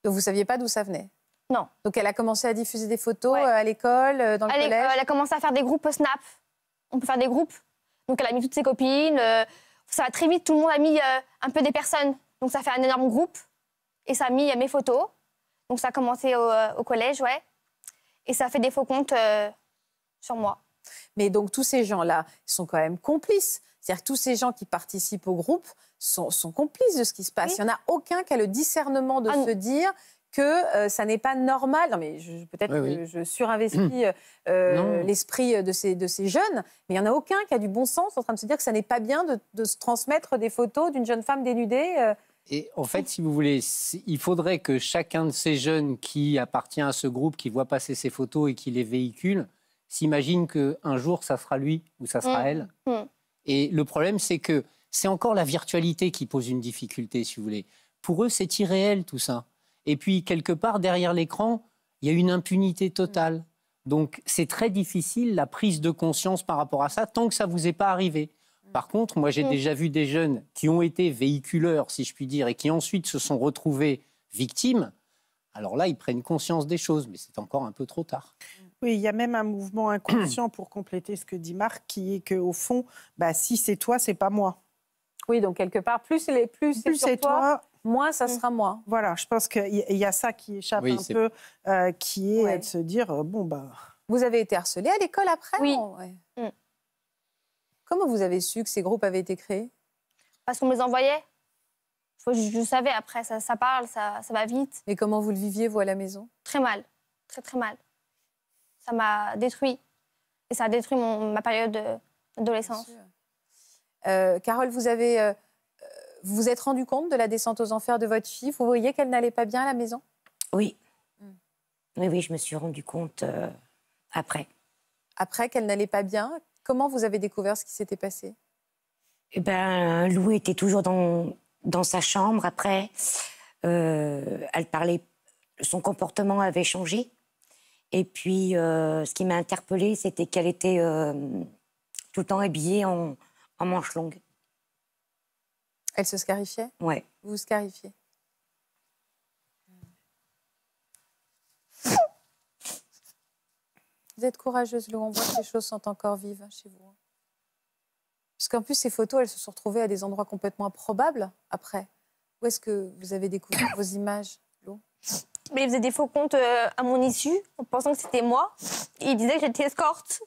Donc vous saviez pas d'où ça venait Non. Donc elle a commencé à diffuser des photos euh, à l'école, dans le collège. elle a commencé à faire des groupes Snap. On peut faire des groupes. Donc elle a mis toutes ses copines. ça va très vite. Tout le monde a mis un peu des personnes. Donc ça fait un énorme groupe. Et ça a mis mes photos. Donc ça a commencé au, au collège, ouais. Et ça fait des faux comptes euh, sur moi. Mais donc tous ces gens-là sont quand même complices. C'est-à-dire tous ces gens qui participent au groupe sont, complices de ce qui se passe. Il n'y en a aucun qui a le discernement de ah se dire que euh, ça n'est pas normal. Non, mais peut-être que je surinvestis euh, l'esprit de ces, jeunes, mais il n'y en a aucun qui a du bon sens en train de se dire que ça n'est pas bien de se transmettre des photos d'une jeune femme dénudée. Et en fait, oh. si vous voulez, il faudrait que chacun de ces jeunes qui appartient à ce groupe, qui voit passer ces photos et qui les véhicule, s'imagine qu'un jour, ça sera lui ou ça sera mm, elle. Mm, mm. Et le problème, c'est que c'est encore la virtualité qui pose une difficulté, si vous voulez. Pour eux, c'est irréel tout ça. Et puis, quelque part, derrière l'écran, il y a une impunité totale. Donc, c'est très difficile la prise de conscience par rapport à ça tant que ça ne vous est pas arrivé. Par contre, moi, j'ai mm. déjà vu des jeunes qui ont été véhiculeurs, si je puis dire, et qui ensuite se sont retrouvés victimes. Alors là, ils prennent conscience des choses, mais c'est encore un peu trop tard. Oui, il y a même un mouvement inconscient pour compléter ce que dit Marc, qui est que, au fond, bah, si c'est toi, c'est pas moi. Oui, donc quelque part, plus, plus, c'est toi, moins moi, ça mm. sera moi. Voilà, je pense qu'il y a ça qui échappe un peu, euh, qui est de se dire, euh, bon, bah... Vous avez été harcelé à l'école après Oui. Mm. Comment vous avez su que ces groupes avaient été créés Parce qu'on me les envoyait. Je, savais après, ça, parle, ça, va vite. Et comment vous le viviez, vous, à la maison Très mal, très très mal. Ça m'a détruit. Et ça a détruit mon, ma période d'adolescence. Euh, Carole, vous avez... Euh, euh, vous êtes rendu compte de la descente aux enfers de votre fille Vous voyez qu'elle n'allait pas bien à la maison Oui. Hmm. Oui, oui, je me suis rendu compte après. Après qu'elle n'allait pas bien Comment vous avez découvert ce qui s'était passé Eh ben, Lou était toujours dans, dans sa chambre après. Euh, elle parlait, son comportement avait changé. Et puis, euh, ce qui m'a interpellée, c'était qu'elle était, euh, tout le temps habillée en, en manches longues. Elle se scarifiait Ouais. Vous vous scarifiez courageuse, Lou. On voit que les choses sont encore vives chez vous. Parce qu'en plus, ces photos, elles se sont retrouvées à des endroits complètement improbables après. Où est-ce que vous avez découvert vos images, Lou Mais il faisait des faux comptes euh, à mon issue, en pensant que c'était moi. Et il disait que j'étais escorte.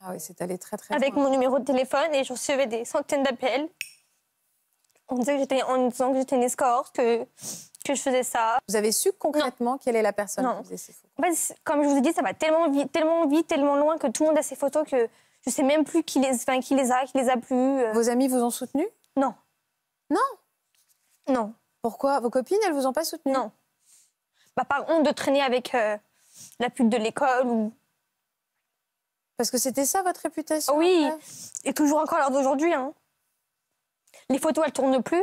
Ah oui, c'est allé très très Avec mon numéro de téléphone et je recevais des centaines d'appels. On disait que j'étais en disant que j'étais une escorte, que je faisais ça. Vous avez su concrètement quelle est la personne non. qui faisait ces photos en fait, Comme je vous ai dit, ça va tellement vite, tellement vite, tellement loin que tout le monde a ces photos que je ne sais même plus qui les, qui les a, qui les a plus. Euh. Vos amis vous ont soutenu Non. Non Non. Pourquoi Vos copines, elles vous ont pas soutenu Non. Bah, par honte de traîner avec euh, la pute de l'école ou. Parce que c'était ça votre réputation Oui, et toujours encore à l'heure d'aujourd'hui. Hein. Les photos, elles tournent plus,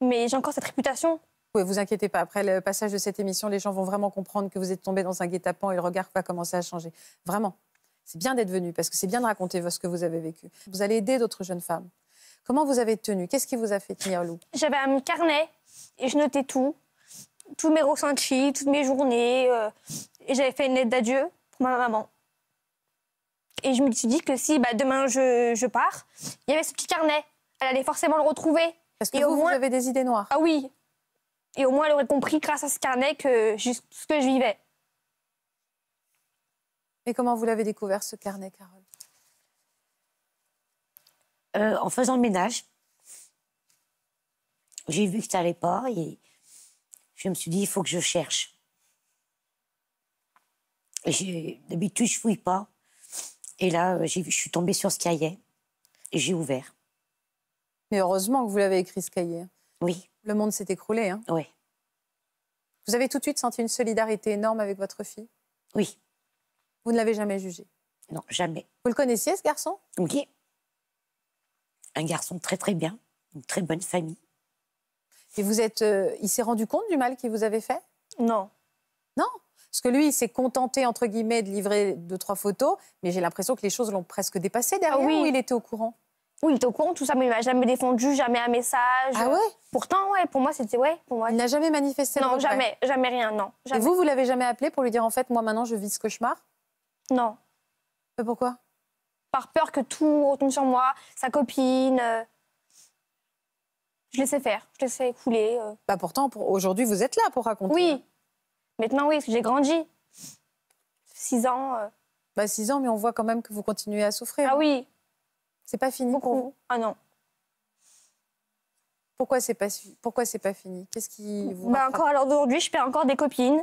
mais j'ai encore cette réputation vous inquiétez pas, après le passage de cette émission, les gens vont vraiment comprendre que vous êtes tombé dans un guet-apens et le regard va commencer à changer. Vraiment. C'est bien d'être venu parce que c'est bien de raconter ce que vous avez vécu. Vous allez aider d'autres jeunes femmes. Comment vous avez tenu Qu'est-ce qui vous a fait tenir loup J'avais un carnet et je notais tout. Tous mes ressentis, toutes mes journées. Euh, et j'avais fait une lettre d'adieu pour ma maman. Et je me suis dit que si bah, demain je, pars, il y avait ce petit carnet. Elle allait forcément le retrouver. Parce que vous, vous avez des idées noires. Ah oui, et au moins, elle aurait compris, grâce à ce carnet, que ce que je vivais. Et comment vous l'avez découvert, ce carnet, Carole euh, En faisant le ménage. J'ai vu que ça n'allait pas et je me suis dit, il faut que je cherche. D'habitude, je fouille pas. Et là, euh, je suis tombée sur ce cahier et j'ai ouvert. Mais heureusement que vous l'avez écrit, ce cahier. Oui. Le monde s'est écroulé. Hein oui. Vous avez tout de suite senti une solidarité énorme avec votre fille Oui. Vous ne l'avez jamais jugé Non, jamais. Vous le connaissiez, ce garçon Oui. Un garçon très très bien, une très bonne famille. Et vous êtes, euh, il s'est rendu compte du mal qu'il vous avait fait Non. Non Parce que lui, il s'est contenté, entre guillemets, de livrer deux, trois photos, mais j'ai l'impression que les choses l'ont presque dépassé derrière. Ah oui. il était au courant oui, il était au courant, tout ça, mais il m'a jamais défendu, jamais un message. Ah ouais Pourtant, ouais, pour moi, c'était ouais. Pour moi, il n'a jamais manifesté. Non, jamais, jamais rien, non. Et vous, vous l'avez jamais appelé pour lui dire en fait, moi maintenant, je vis ce cauchemar Non. Mais pourquoi Par peur que tout retombe sur moi, sa copine. Euh. Je laissais faire, je laissais couler. Euh. Bah pourtant, pour... aujourd'hui, vous êtes là pour raconter. Oui. Maintenant, oui, parce que j'ai grandi. Six ans. Euh. Bah six ans, mais on voit quand même que vous continuez à souffrir. Ah oui, c'est pas fini Ah non. Pourquoi c'est pas, pourquoi c'est pas fini Qu'est-ce qui vous bah Encore alors aujourd'hui, je perds encore des copines.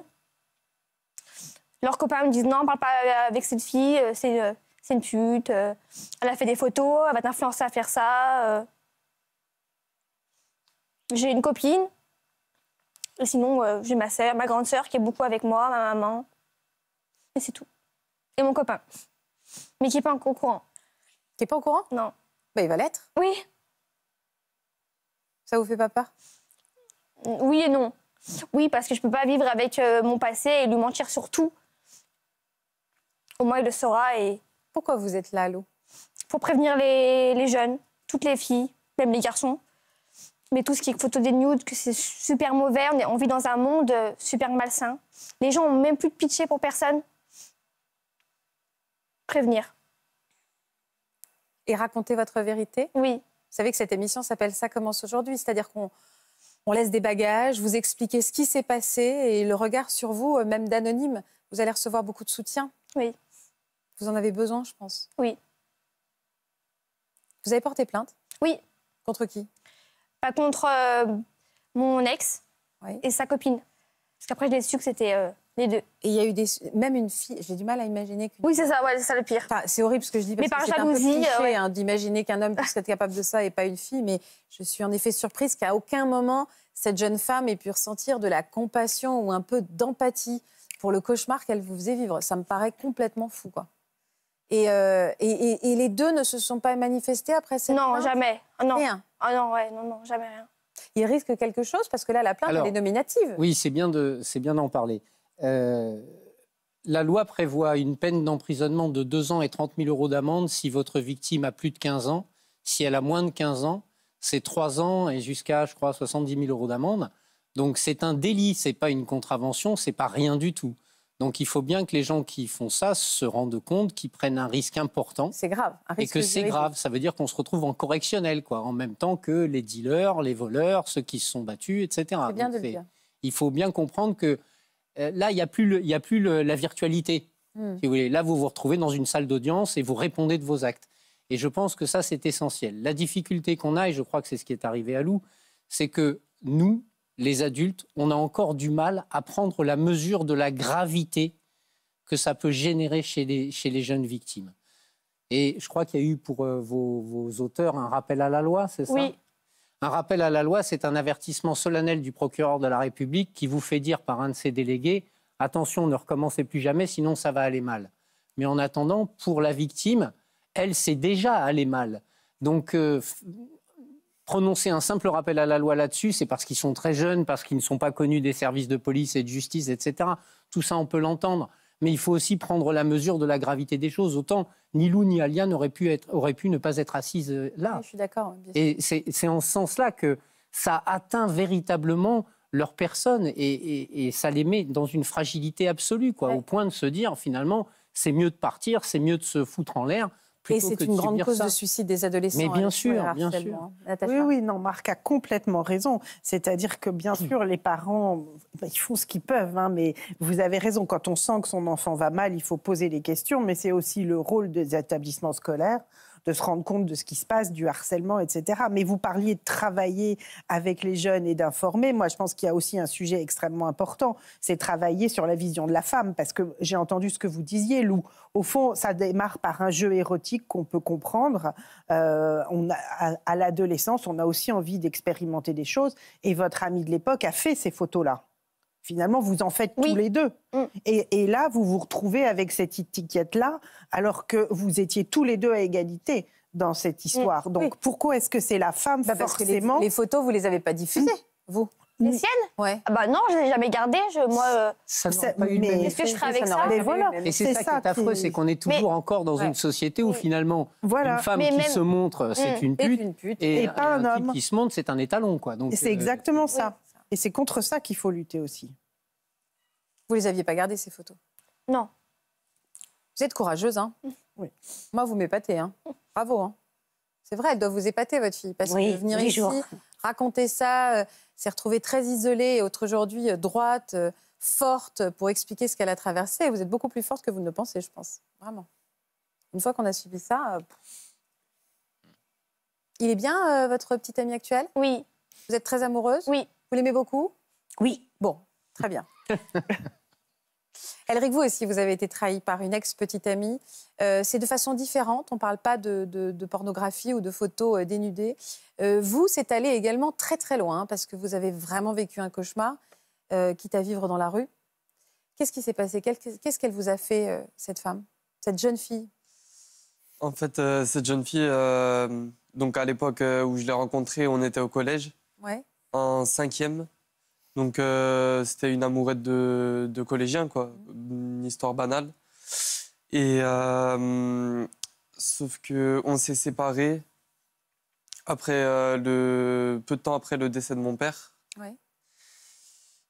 Leurs copains me disent non, parle pas euh, avec cette fille, euh, euh, c'est une pute, elle a fait des photos, elle va t'influencer à faire ça. J'ai une copine, et sinon j'ai ma sœur, ma grande sœur qui est beaucoup avec moi, ma maman, et c'est tout. Et mon copain, mais qui est pas au courant. T'es pas au courant Non. Bah, il va l'être. Oui. Ça vous fait pas peur Oui et non. Oui, parce que je peux pas vivre avec euh, mon passé et lui mentir sur tout. Au moins, il le saura et... Pourquoi vous êtes là, Lou Pour prévenir les, jeunes, toutes les filles, même les garçons mais tout ce qui est photo des nudes, que c'est super mauvais, on, vit dans un monde euh, super malsain. Les gens ont même plus de pitié pour personne. Prévenir et raconter votre vérité Oui. Vous savez que cette émission s'appelle Ça commence aujourd'hui, c'est-à-dire qu'on on laisse des bagages, vous expliquez ce qui s'est passé et le regard sur vous, euh, même d'anonyme, vous allez recevoir beaucoup de soutien. Oui. Vous en avez besoin, je pense. Oui. Vous avez porté plainte Oui. Contre qui Pas Contre euh, mon ex et sa copine. Parce qu'après, je l'ai su que c'était euh, et il y a eu des, même une fille, j'ai du mal à imaginer que Oui, c'est ça, ouais, c'est ça le pire. Enfin, c'est horrible ce que je dis, parce que c'est un peu cliché euh, hein, d'imaginer qu'un homme puisse être capable de ça et pas une fille, mais je suis en effet surprise qu'à aucun moment, cette jeune femme ait pu ressentir de la compassion ou un peu d'empathie pour le cauchemar qu'elle vous faisait vivre. Ça me paraît complètement fou, quoi. Et, euh, et, et les deux ne se sont pas manifestés après cette Non, jamais. Ah, non. Rien. Ah, non, ouais, non, non, jamais rien. Il risque quelque chose parce que là, la plainte, elle est nominative. Oui, c'est bien d'en parler. Euh, la loi prévoit une peine d'emprisonnement de 2 ans et 30 000 euros d'amende si votre victime a plus de 15 ans. Si elle a moins de 15 ans, c'est 3 ans et jusqu'à, je crois, 70 000 euros d'amende. Donc c'est un délit, c'est pas une contravention, c'est pas rien du tout. Donc il faut bien que les gens qui font ça se rendent compte qu'ils prennent un risque important. C'est grave. et que c'est grave. Ça veut dire qu'on se retrouve en correctionnel, quoi, en même temps que les dealers, les voleurs, ceux qui se sont battus, etc. Il faut bien comprendre que euh, là, il n'y a plus, la virtualité. Hmm. Là, vous vous retrouvez dans une salle d'audience et vous répondez de vos actes. Et je pense que ça, c'est essentiel. La difficulté qu'on a, et je crois que c'est ce qui est arrivé à Lou, c'est que nous, les adultes, on a encore du mal à prendre la mesure de la gravité que ça peut générer chez les, jeunes victimes. Et je crois qu'il y a eu pour euh, vos, auteurs un rappel à la loi, c'est ça un rappel à la loi, c'est un avertissement solennel du procureur de la République qui vous fait dire par un de ses délégués attention, ne recommencez plus jamais, sinon ça va aller mal. Mais en attendant, pour la victime, elle sait déjà aller mal. Donc, euh, prononcer un simple rappel à la loi là-dessus, c'est parce qu'ils sont très jeunes, parce qu'ils ne sont pas connus des services de police et de justice, etc. Tout ça, on peut l'entendre mais il faut aussi prendre la mesure de la gravité des choses. Autant ni Lou ni Alia n'auraient pu, pu ne pas être assises euh, là. Et c'est en ce sens-là que ça atteint véritablement leur personne et, ça les met dans une fragilité absolue, au point de se dire finalement, c'est mieux de partir, c'est mieux de se foutre en l'air et c'est une grande cause de suicide des adolescents. Mais hein, bien sûr, bien sûr. Hein, oui, oui, non, Marc a complètement raison. C'est-à-dire que bien hmm. sûr, les parents, bah, ils font ce qu'ils peuvent, hein, mais vous avez raison, quand on sent que son enfant va mal, il faut poser les questions, mais c'est aussi le rôle des établissements scolaires de se rendre compte de ce qui se passe, du harcèlement, etc. Mais vous parliez de travailler avec les jeunes et d'informer. Moi, je pense qu'il y a aussi un sujet extrêmement important, c'est travailler sur la vision de la femme, parce que j'ai entendu ce que vous disiez, Lou. Au fond, ça démarre par un jeu érotique qu'on peut comprendre. Euh, à l'adolescence, on a aussi envie d'expérimenter des choses, et votre ami de l'époque a fait ces photos-là. Finalement, vous en faites tous les deux. Mm. Et, là, vous vous retrouvez avec cette étiquette-là, alors que vous étiez tous les deux à égalité dans cette mm. histoire. Donc, pourquoi est-ce que c'est la femme bah forcément les, les, photos, vous les avez pas diffusées, mm. vous les siennes ouais. Ah bah non, je les ai jamais gardées. Je, moi, euh, ça pas ce que je avec ça, mais Et c'est ça, qui est affreux, c'est qu'on est toujours encore dans une société où finalement, voilà. une femme qui se montre, c'est une, pute. Et, pas un, homme. Type qui se montre, c'est un étalon. quoi. C'est euh, exactement ça. Et c'est contre ça qu'il faut lutter aussi. Vous les aviez pas gardées, ces photos Non. Vous êtes courageuse, hein Oui. Moi, vous m'épatez, hein Bravo, hein C'est vrai, elle doit vous épater, votre fille, parce oui, que venir ici, raconter ça, euh, s'est retrouvée très isolée et autre aujourd'hui euh, droite, euh, forte pour expliquer ce qu'elle a traversé. Vous êtes beaucoup plus forte que vous ne le pensez, je pense. Vraiment. Une fois qu'on a subi ça... Il est bien, votre petit ami actuel Oui. Vous êtes très amoureuse Oui. Vous l'aimez beaucoup Oui. Bon, très bien. Elric, vous aussi, vous avez été trahi par une ex-petite amie. Euh, c'est de façon différente, on ne parle pas de, pornographie ou de photos euh, dénudées. Euh, vous, c'est allé également très très loin, hein, parce que vous avez vraiment vécu un cauchemar, quitte à vivre dans la rue. Qu'est-ce qui s'est passé Qu'est-ce qu'elle vous a fait, cette femme, cette jeune fille En fait, cette jeune fille, donc à l'époque où je l'ai rencontrée, on était au collège. Ouais en cinquième. Donc euh, c'était une amourette de, collégiens, quoi, une histoire banale. Et euh, sauf qu'on s'est séparés après euh, le peu de temps après le décès de mon père. Ouais.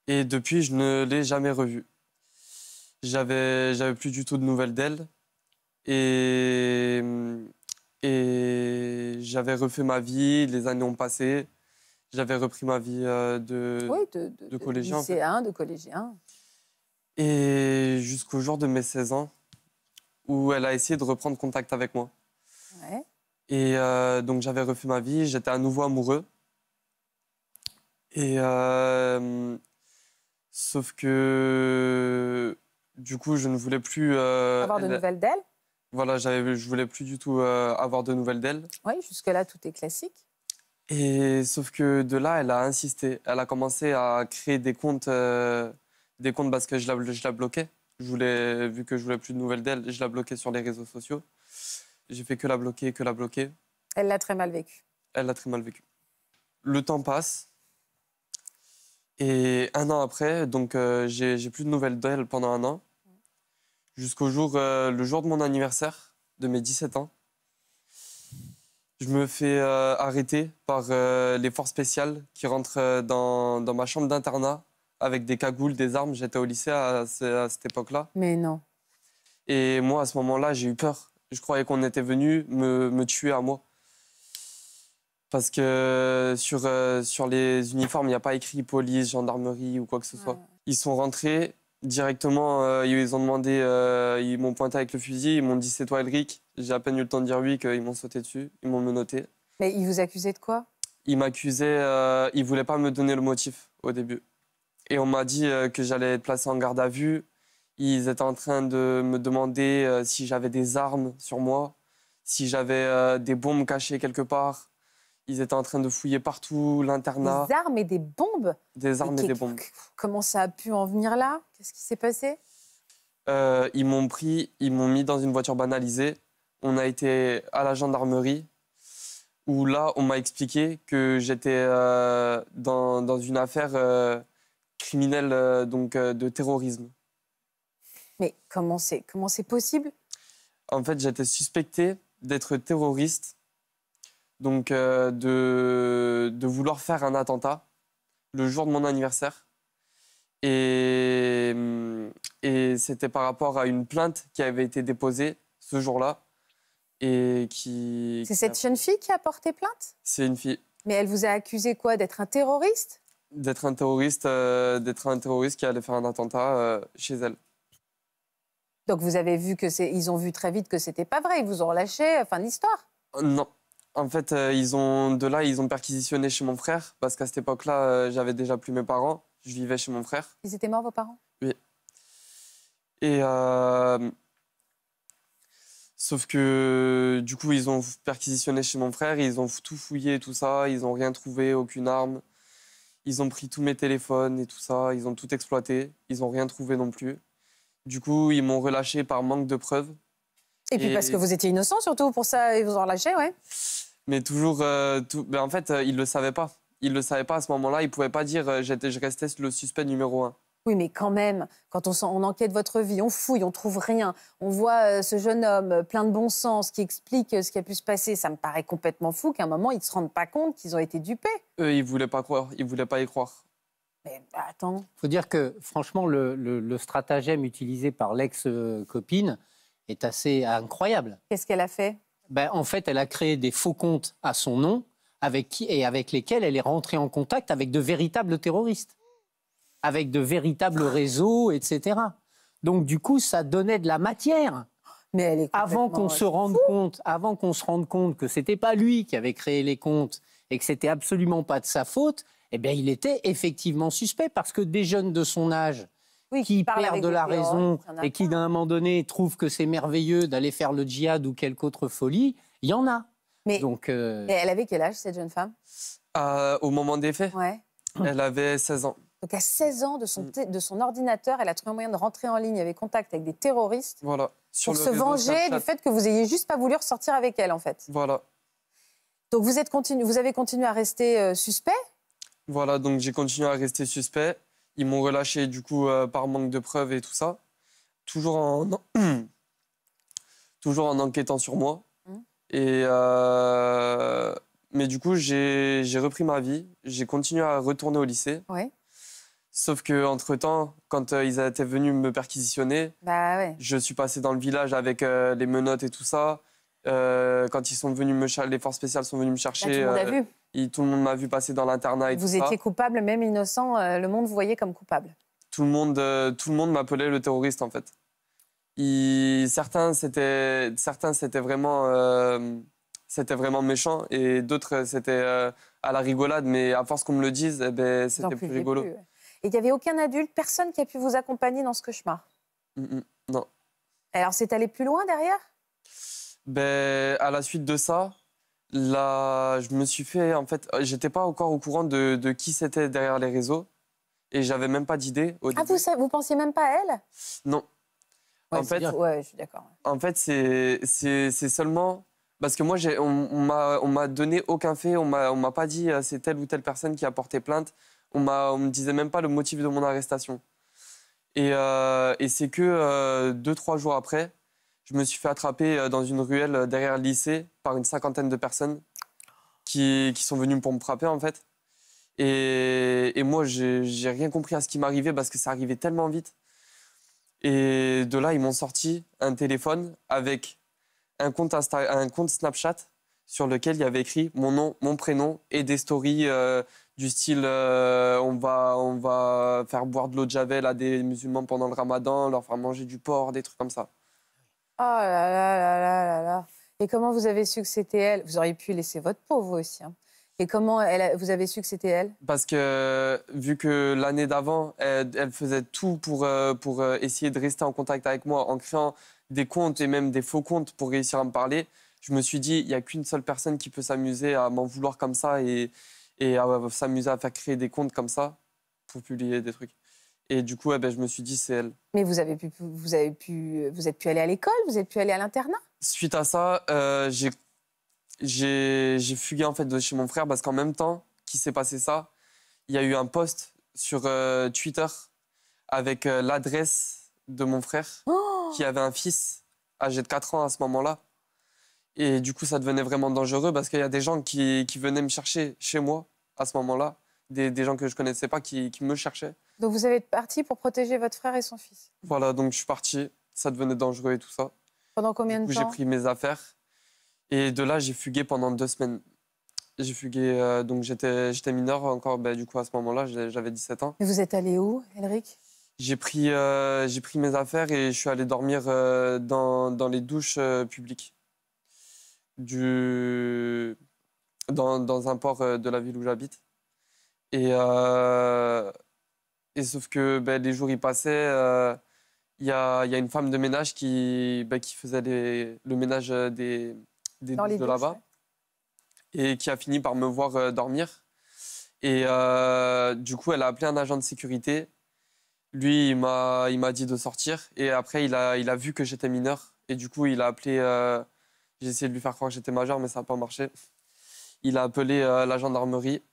Et depuis, je ne l'ai jamais revue. J'avais j'avais plus du tout de nouvelles d'elle. Et et j'avais refait ma vie. Les années ont passé. J'avais repris ma vie euh, de, de, collégien. De lycéen, de collégien. Et jusqu'au jour de mes 16 ans, où elle a essayé de reprendre contact avec moi. Et euh, donc j'avais refait ma vie, j'étais à nouveau amoureux. Et euh, sauf que du coup, je ne voulais plus avoir de nouvelles d'elle. Voilà, je voulais plus du tout avoir de nouvelles d'elle. Oui, jusque là tout est classique. Et sauf que de là, elle a insisté. Elle a commencé à créer des comptes, euh, des comptes parce que je la, bloquais. Je voulais, vu que je voulais plus de nouvelles d'elle, je la bloquais sur les réseaux sociaux. J'ai fait que la bloquer, que la bloquer. Elle l'a très mal vécu. Elle l'a très mal vécu. Le temps passe. Et un an après, donc euh, j'ai plus de nouvelles d'elle pendant un an. Jusqu'au jour, euh, le jour de mon anniversaire, de mes 17 ans, je me fais euh, arrêter par euh, les forces spéciales qui rentrent euh, dans, ma chambre d'internat avec des cagoules, des armes. J'étais au lycée à, cette époque-là. Mais non. Et moi, à ce moment-là, j'ai eu peur. Je croyais qu'on était venu me, tuer à moi. Parce que sur, les uniformes, il n'y a pas écrit police, gendarmerie ou quoi que ce soit. Ils sont rentrés directement, ils ils m'ont pointé avec le fusil, ils m'ont dit c'est toi Elric. J'ai à peine eu le temps de dire oui qu'ils m'ont sauté dessus, ils m'ont menotté. Mais ils vous accusaient de quoi Ils m'accusaient, euh, ils ne voulaient pas me donner le motif au début. Et on m'a dit euh, que j'allais être placé en garde à vue. Ils étaient en train de me demander euh, si j'avais des armes sur moi, si j'avais des bombes cachées quelque part. Ils étaient en train de fouiller partout l'internat. Des armes et des bombes Des armes et, et des bombes. Comment ça a pu en venir là Qu'est-ce qui s'est passé Ils m'ont pris, ils m'ont mis dans une voiture banalisée on a été à la gendarmerie où là, on m'a expliqué que j'étais euh, dans, une affaire euh, criminelle euh, donc, de terrorisme. Mais comment c'est, comment c'est possible En fait, j'étais suspecté d'être terroriste, donc de, de vouloir faire un attentat le jour de mon anniversaire. Et, et c'était par rapport à une plainte qui avait été déposée ce jour-là et qui... C'est cette jeune fille qui a porté plainte C'est une fille. Mais elle vous a accusé quoi D'être un terroriste D'être un terroriste, euh, d'être un terroriste qui allait faire un attentat euh, chez elle. Donc vous avez vu que c'est, ils ont vu très vite que c'était pas vrai. Ils vous ont relâché. Euh, fin de l'histoire. Non. En fait, ils ont de là, ils ont perquisitionné chez mon frère parce qu'à cette époque-là, j'avais déjà plus mes parents. Je vivais chez mon frère. Ils étaient morts vos parents Oui. Et Sauf que du coup, ils ont perquisitionné chez mon frère, ils ont tout fouillé, tout ça, ils n'ont rien trouvé, aucune arme. Ils ont pris tous mes téléphones et tout ça, ils ont tout exploité, ils n'ont rien trouvé non plus. Du coup, ils m'ont relâché par manque de preuves. Et, puis parce que vous étiez innocent surtout, pour ça, ils vous ont relâché, ouais. Mais toujours, euh, tout... Ben, en fait, euh, ils ne le savaient pas. Ils ne le savaient pas à ce moment-là, ils ne pouvaient pas dire euh, j'étais, je restais le suspect numéro un. Oui, mais quand même, quand on, on, enquête votre vie, on fouille, on trouve rien. On voit euh, ce jeune homme euh, plein de bon sens qui explique euh, ce qui a pu se passer. Ça me paraît complètement fou qu'à un moment, ils ne se rendent pas compte qu'ils ont été dupés. Eux, ils ne voulaient pas croire, ils voulaient pas y croire. Mais bah, attends. Il faut dire que, franchement, le, stratagème utilisé par l'ex-copine est assez incroyable. Qu'est-ce qu'elle a fait ben, En fait, elle a créé des faux comptes à son nom avec qui, et avec lesquels elle est rentrée en contact avec de véritables terroristes avec de véritables réseaux, etc. Donc du coup, ça donnait de la matière. Mais elle avant qu'on se rende compte, avant qu'on se rende compte que c'était pas lui qui avait créé les comptes et que c'était absolument pas de sa faute, eh bien, il était effectivement suspect parce que des jeunes de son âge qui, perdent de la oh, raison et qui, d'un moment donné, trouvent que c'est merveilleux d'aller faire le djihad ou quelque autre folie, il y en a. Mais Donc, euh, elle avait quel âge, cette jeune femme euh, Au moment des faits, elle avait 16 ans. Donc à 16 ans, de son, mm. de son ordinateur, elle a trouvé un moyen de rentrer en ligne avec contact avec des terroristes voilà, pour se venger du fait que vous ayez juste pas voulu ressortir avec elle, en fait. Voilà. Donc vous, êtes continu, vous avez continué à rester euh, suspect Voilà, donc j'ai continué à rester suspect. Ils m'ont relâché, du coup, euh, par manque de preuves et tout ça. Toujours en, toujours en enquêtant sur moi. Mm. Et... Euh, mais du coup, j'ai repris ma vie, j'ai continué à retourner au lycée. Ouais. Sauf que temps, quand euh, ils étaient venus me perquisitionner, bah je suis passé dans le village avec euh, les menottes et tout ça. Euh, quand ils sont venus me les forces spéciales sont venues me bah, chercher. tout le monde m'a vu passer dans l'internat vous étiez coupable, même innocent. le monde vous voyait comme coupable. Tout le monde, tout le monde m'appelait le terroriste en fait. certains c'était, certains c'était vraiment, c'était vraiment méchant et d'autres c'était à la rigolade. Mais à force qu'on me le dise, eh ben, c'était plus, rigolo. Et il n'y avait aucun adulte, personne qui a pu vous accompagner dans ce cauchemar mm, mm, Non. Alors, c'est allé plus loin derrière ben, À la suite de ça, là, je me suis fait. En fait, euh, j'étais pas encore au courant de, qui c'était derrière les réseaux. Et j'avais même pas d'idée. Ah, vous, vous pensiez même pas à elle Non. en, fait, ouais, je suis en fait, c'est seulement. Parce que moi, on, on m'a donné aucun fait, on m'a pas dit ah, c'est telle ou telle personne qui a porté plainte. On ne me disait même pas le motif de mon arrestation. Et, euh, c'est que euh, deux, trois jours après, je me suis fait attraper euh, dans une ruelle derrière le lycée par une cinquantaine de personnes qui, sont venues pour me frapper, en fait. Et, et moi, j'ai rien compris à ce qui m'arrivait parce que ça arrivait tellement vite. Et de là, ils m'ont sorti un téléphone avec un compte, Snapchat sur lequel il y avait écrit mon nom, mon prénom et des stories du style euh, on, va, on va faire boire de l'eau de javel à des musulmans pendant le ramadan, leur faire manger du porc, des trucs comme ça. Oh là là là là Et comment vous avez su que c'était elle Vous auriez pu laisser votre pauvre vous aussi. Hein. Et comment vous avez su que c'était elle Parce que vu que l'année d'avant, elle, faisait tout pour, euh, pour euh, essayer de rester en contact avec moi en créant des comptes et même des faux comptes pour réussir à me parler, je me suis dit, il n'y a qu'une seule personne qui peut s'amuser à m'en vouloir comme ça et, et s'amuser à faire créer des comptes comme ça pour publier des trucs. Et du coup, eh ben, je me suis dit, c'est elle. Mais vous avez pu, vous avez pu, vous êtes pu aller à l'école, vous êtes pu aller à l'internat. Suite à ça, euh, j'ai, j'ai, fugué en fait de chez mon frère parce qu'en même temps qu'il s'est passé ça, il y a eu un post sur euh, Twitter avec euh, l'adresse de mon frère oh qui avait un fils âgé de 4 ans à ce moment-là. Et du coup, ça devenait vraiment dangereux parce qu'il y a des gens qui, venaient me chercher chez moi à ce moment-là, des, gens que je connaissais pas qui, me cherchaient. Donc vous avez parti pour protéger votre frère et son fils Voilà, donc je suis parti, ça devenait dangereux et tout ça. Pendant combien de temps J'ai pris mes affaires et de là, j'ai fugué pendant deux semaines. J'ai fugué, euh, donc j'étais mineur encore, bah, du coup à ce moment-là, j'avais 17 ans. Mais vous êtes allé où, Elric j'ai pris, euh, pris mes affaires et je suis allé dormir euh, dans, les douches publiques du, dans, dans un port euh, de la ville où j'habite. Et, euh, et sauf que ben, les jours y passaient, il euh, y, a, y, a, une femme de ménage qui, ben, qui faisait le ménage des, des de là-bas et qui a fini par me voir dormir. Et du coup, elle a appelé un agent de sécurité. Lui, il m'a dit de sortir. Et après, il a, il a vu que j'étais mineur. Et du coup, il a appelé j'ai essayé de lui faire croire que j'étais majeur, mais ça n'a pas marché. Il a appelé euh, la gendarmerie.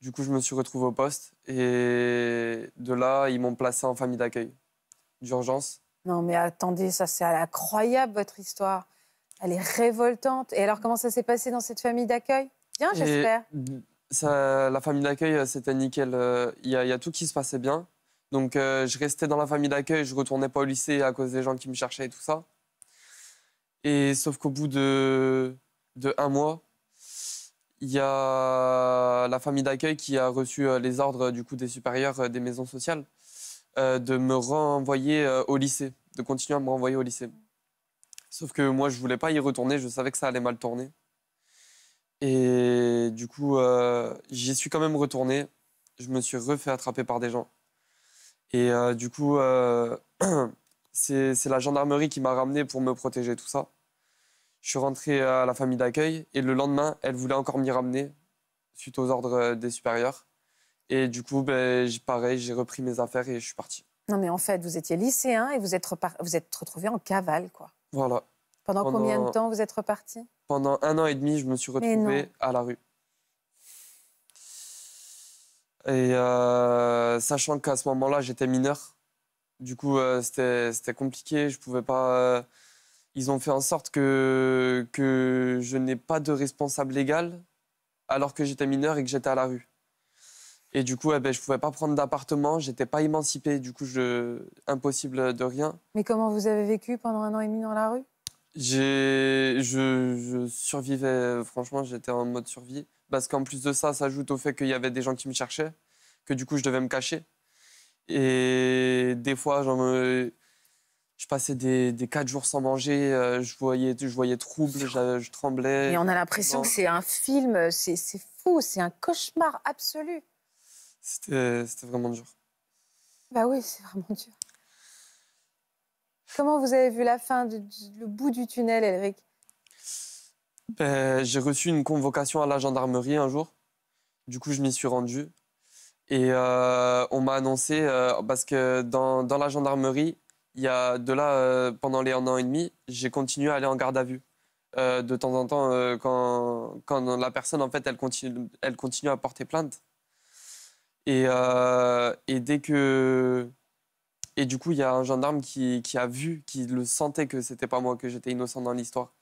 Du coup, je me suis retrouvé au poste. Et de là, ils m'ont placé en famille d'accueil d'urgence. Non, mais attendez, ça, c'est incroyable, votre histoire. Elle est révoltante. Et alors, comment ça s'est passé dans cette famille d'accueil Bien, j'espère. La famille d'accueil, euh, c'était nickel. Euh, il y, a tout qui se passait bien. Donc, je restais dans la famille d'accueil, je retournais pas au lycée à cause des gens qui me cherchaient et tout ça. Et sauf qu'au bout de, un mois, il y a la famille d'accueil qui a reçu euh, les ordres du coup des supérieurs euh, des maisons sociales euh, de me renvoyer au lycée, de continuer à me renvoyer au lycée. Sauf que moi, je voulais pas y retourner, je savais que ça allait mal tourner. Et du coup, j'y suis quand même retourné. Je me suis refait attraper par des gens. Et du coup, c'est la gendarmerie qui m'a ramené pour me protéger, tout ça. Je suis rentré à la famille d'accueil et le lendemain, elle voulait encore m'y ramener suite aux ordres euh, des supérieurs. Et du coup, ben, pareil, j'ai repris mes affaires et je suis parti. Non, mais en fait, vous étiez lycéen et vous êtes, vous êtes retrouvé en cavale, quoi. Voilà. Pendant, combien de temps vous êtes reparti Pendant un an et demi, je me suis retrouvé à la rue. Et euh, sachant qu'à ce moment-là, j'étais mineur, du coup, euh, c'était compliqué. Je pouvais pas ils ont fait en sorte que, que je n'ai pas de responsable légal alors que j'étais mineur et que j'étais à la rue. Et du coup, eh ben, je ne pouvais pas prendre d'appartement, je n'étais pas émancipé, du coup, je... impossible de rien. Mais comment vous avez vécu pendant un an et demi dans la rue je, je survivais, franchement, j'étais en mode survie. Parce qu'en plus de ça, ça ajoute au fait qu'il y avait des gens qui me cherchaient, que du coup, je devais me cacher. Et des fois, me je passais des, quatre jours sans manger, euh, je, voyais, je voyais trouble, je, tremblais. Et on a l'impression que c'est un film, euh, c'est fou, c'est un cauchemar absolu. C'était vraiment dur. Bah oui, c'est vraiment dur. Comment vous avez vu la fin, le bout du tunnel, Eric ben, J'ai reçu une convocation à la gendarmerie un jour. Du coup, je m'y suis rendu. Et euh, on m'a annoncé, parce que dans, dans la gendarmerie, il y a de là, euh, pendant les un an et demi, j'ai continué à aller en garde à vue. Euh, de temps en temps, euh, quand, quand, la personne, en fait, elle continue, elle continue à porter plainte. Et, et dès que... Et du coup, il y a un gendarme qui, qui, a vu, qui le sentait que c'était pas moi, que j'étais innocent dans l'histoire.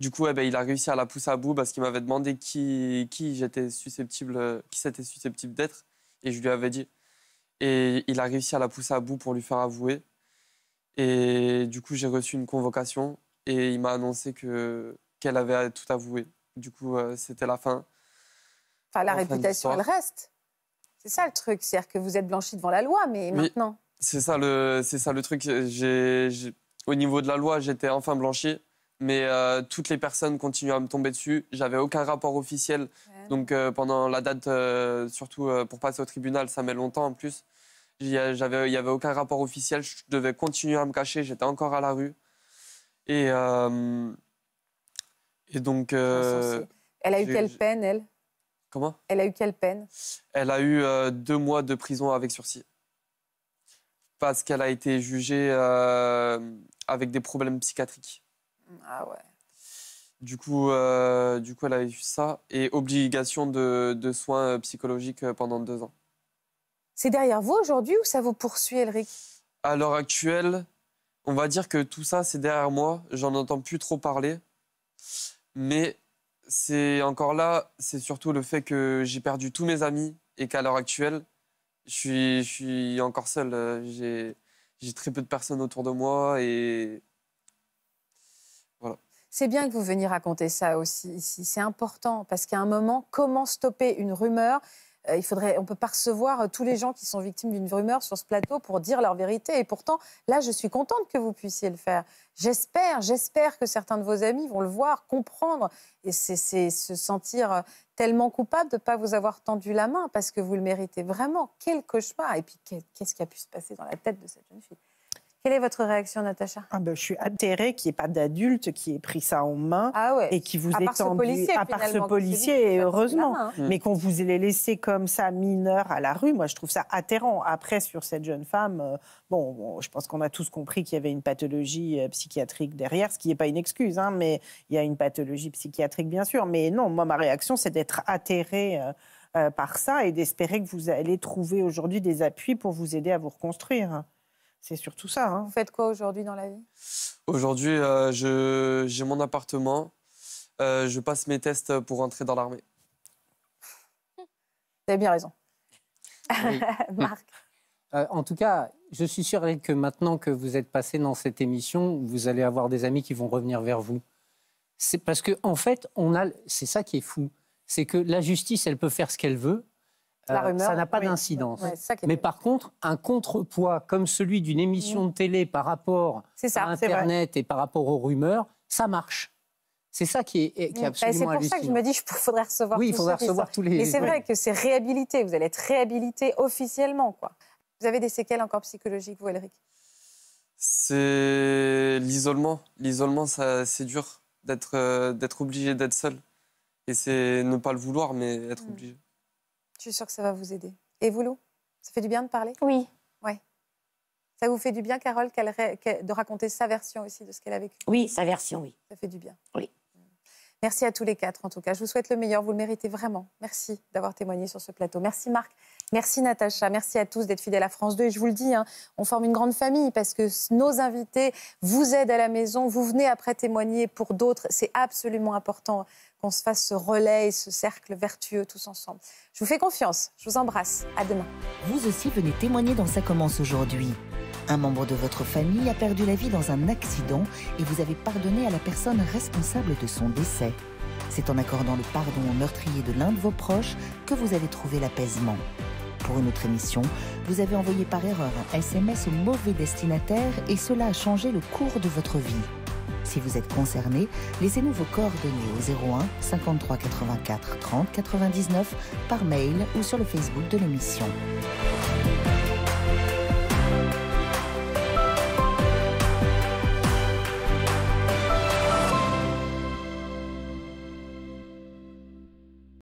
Du coup, eh ben, il a réussi à la pousser à bout parce qu'il m'avait demandé qui, qui j'étais susceptible, qui c'était susceptible d'être. Et je lui avais dit. Et il a réussi à la pousser à bout pour lui faire avouer. Et du coup, j'ai reçu une convocation et il m'a annoncé qu'elle avait tout avoué. Du coup, euh, c'était la fin. Enfin, la, réputation, elle reste. C'est ça le truc, c'est-à-dire que vous êtes blanchi devant la loi, mais maintenant. C'est ça le, truc. au niveau de la loi, j'étais enfin blanchi, mais euh, toutes les personnes continuent à me tomber dessus. J'avais aucun rapport officiel, donc euh, pendant la date, surtout pour passer au tribunal, ça met longtemps en plus. Il n'y avait aucun rapport officiel. Je devais continuer à me cacher. J'étais encore à la rue. Et, euh, et donc. Euh, elle a eu quelle peine, elle Comment Elle a eu quelle peine Elle a eu deux mois de prison avec sursis. Parce qu'elle a été jugée euh, avec des problèmes psychiatriques. Ah ouais. Du coup, du coup, elle a eu ça et obligation de soins psychologiques pendant deux ans. C'est derrière vous aujourd'hui ou ça vous poursuit, Elric À l'heure actuelle, on va dire que tout ça, c'est derrière moi. J'en entends plus trop parler. Mais c'est encore là, c'est surtout le fait que j'ai perdu tous mes amis et qu'à l'heure actuelle, je suis, je suis, encore seul. J'ai très peu de personnes autour de moi et voilà. C'est bien que vous veniez raconter ça aussi ici. C'est important parce qu'à un moment, comment stopper une rumeur euh, il faudrait, on peut pas euh, tous les gens qui sont victimes d'une rumeur sur ce plateau pour dire leur vérité. Et pourtant, là, je suis contente que vous puissiez le faire. J'espère, j'espère que certains de vos amis vont le voir, comprendre. Et c'est se sentir euh, tellement coupable de ne pas vous avoir tendu la main parce que vous le méritez vraiment. Quel cauchemar Et puis, qu'est-ce qui a pu se passer dans la tête de cette jeune fille quelle est votre réaction, Natacha ah ben, Je suis atterrée qu'il n'y ait pas d'adulte qui ait pris ça en main ah et qui vous ait tendu, à part ce policier, et heureusement, hein. mais qu'on vous ait laissé comme ça mineur à la rue, moi je trouve ça atterrant. Après, sur cette jeune femme, euh, bon, je pense qu'on a tous compris qu'il y avait une pathologie euh, psychiatrique derrière, ce qui n'est pas une excuse, hein, mais il y a une pathologie psychiatrique bien sûr. Mais non, moi ma réaction, c'est d'être atterrée. Euh, par ça et d'espérer que vous allez trouver aujourd'hui des appuis pour vous aider à vous reconstruire. C'est surtout ça. Hein. Vous faites quoi aujourd'hui dans la vie Aujourd'hui, euh, j'ai mon appartement. Euh, je passe mes tests pour entrer dans l'armée. Vous avez bien raison. Marc. Euh, en tout cas, je suis sûr que maintenant que vous êtes passé dans cette émission, vous allez avoir des amis qui vont revenir vers vous. C'est parce que en fait, on a, c'est ça qui est fou, c'est que la justice, elle peut faire ce qu'elle veut, euh, ça n'a pas d'incidence. Mais par contre, un contrepoids comme celui d'une émission mm. de télé par rapport à Internet et par rapport aux rumeurs, ça marche. C'est ça qui est, qui mm. bah, absolument C'est pour ça que je me dis qu'il faudrait recevoir oui, il faudrait recevoir tous les... Mais c'est vrai que c'est réhabilité, vous allez être réhabilité officiellement. Quoi. Vous avez des séquelles encore psychologiques, vous, Elric C'est l'isolement. L'isolement, c'est dur euh, d'être obligé d'être seul. Et c'est ne pas le vouloir, mais être mm. obligé suis sûre que ça va vous aider. Et vous, Lou Ça fait du bien de parler Oui. Ouais. Ça vous fait du bien, Carole, qu'elle de raconter sa version aussi de ce qu'elle a vécu Oui, sa version, oui. Ça fait du bien. Oui. Mmh. Merci à tous les quatre, en tout cas. Je vous souhaite le meilleur. Vous le méritez vraiment. Merci d'avoir témoigné sur ce plateau. Merci, Marc. Merci, Natacha. Merci à tous d'être fidèles à France 2. Et je vous le dis, hein, on forme une grande famille parce que nos invités vous aident à la maison. Vous venez après témoigner pour d'autres. C'est absolument important qu'on se fasse ce relais et ce cercle vertueux tous ensemble. Je vous fais confiance, je vous embrasse, à demain. Vous aussi venez témoigner dans Ça commence aujourd'hui. Un membre de votre famille a perdu la vie dans un accident et vous avez pardonné à la personne responsable de son décès. C'est en accordant le pardon au meurtrier de l'un de vos proches que vous avez trouvé l'apaisement. Pour une autre émission, vous avez envoyé par erreur un SMS au mauvais destinataire et cela a changé le cours de votre vie. Si vous êtes concerné, laissez-nous vos coordonnées au 01 53 84 30 99 par mail ou sur le Facebook de l'émission.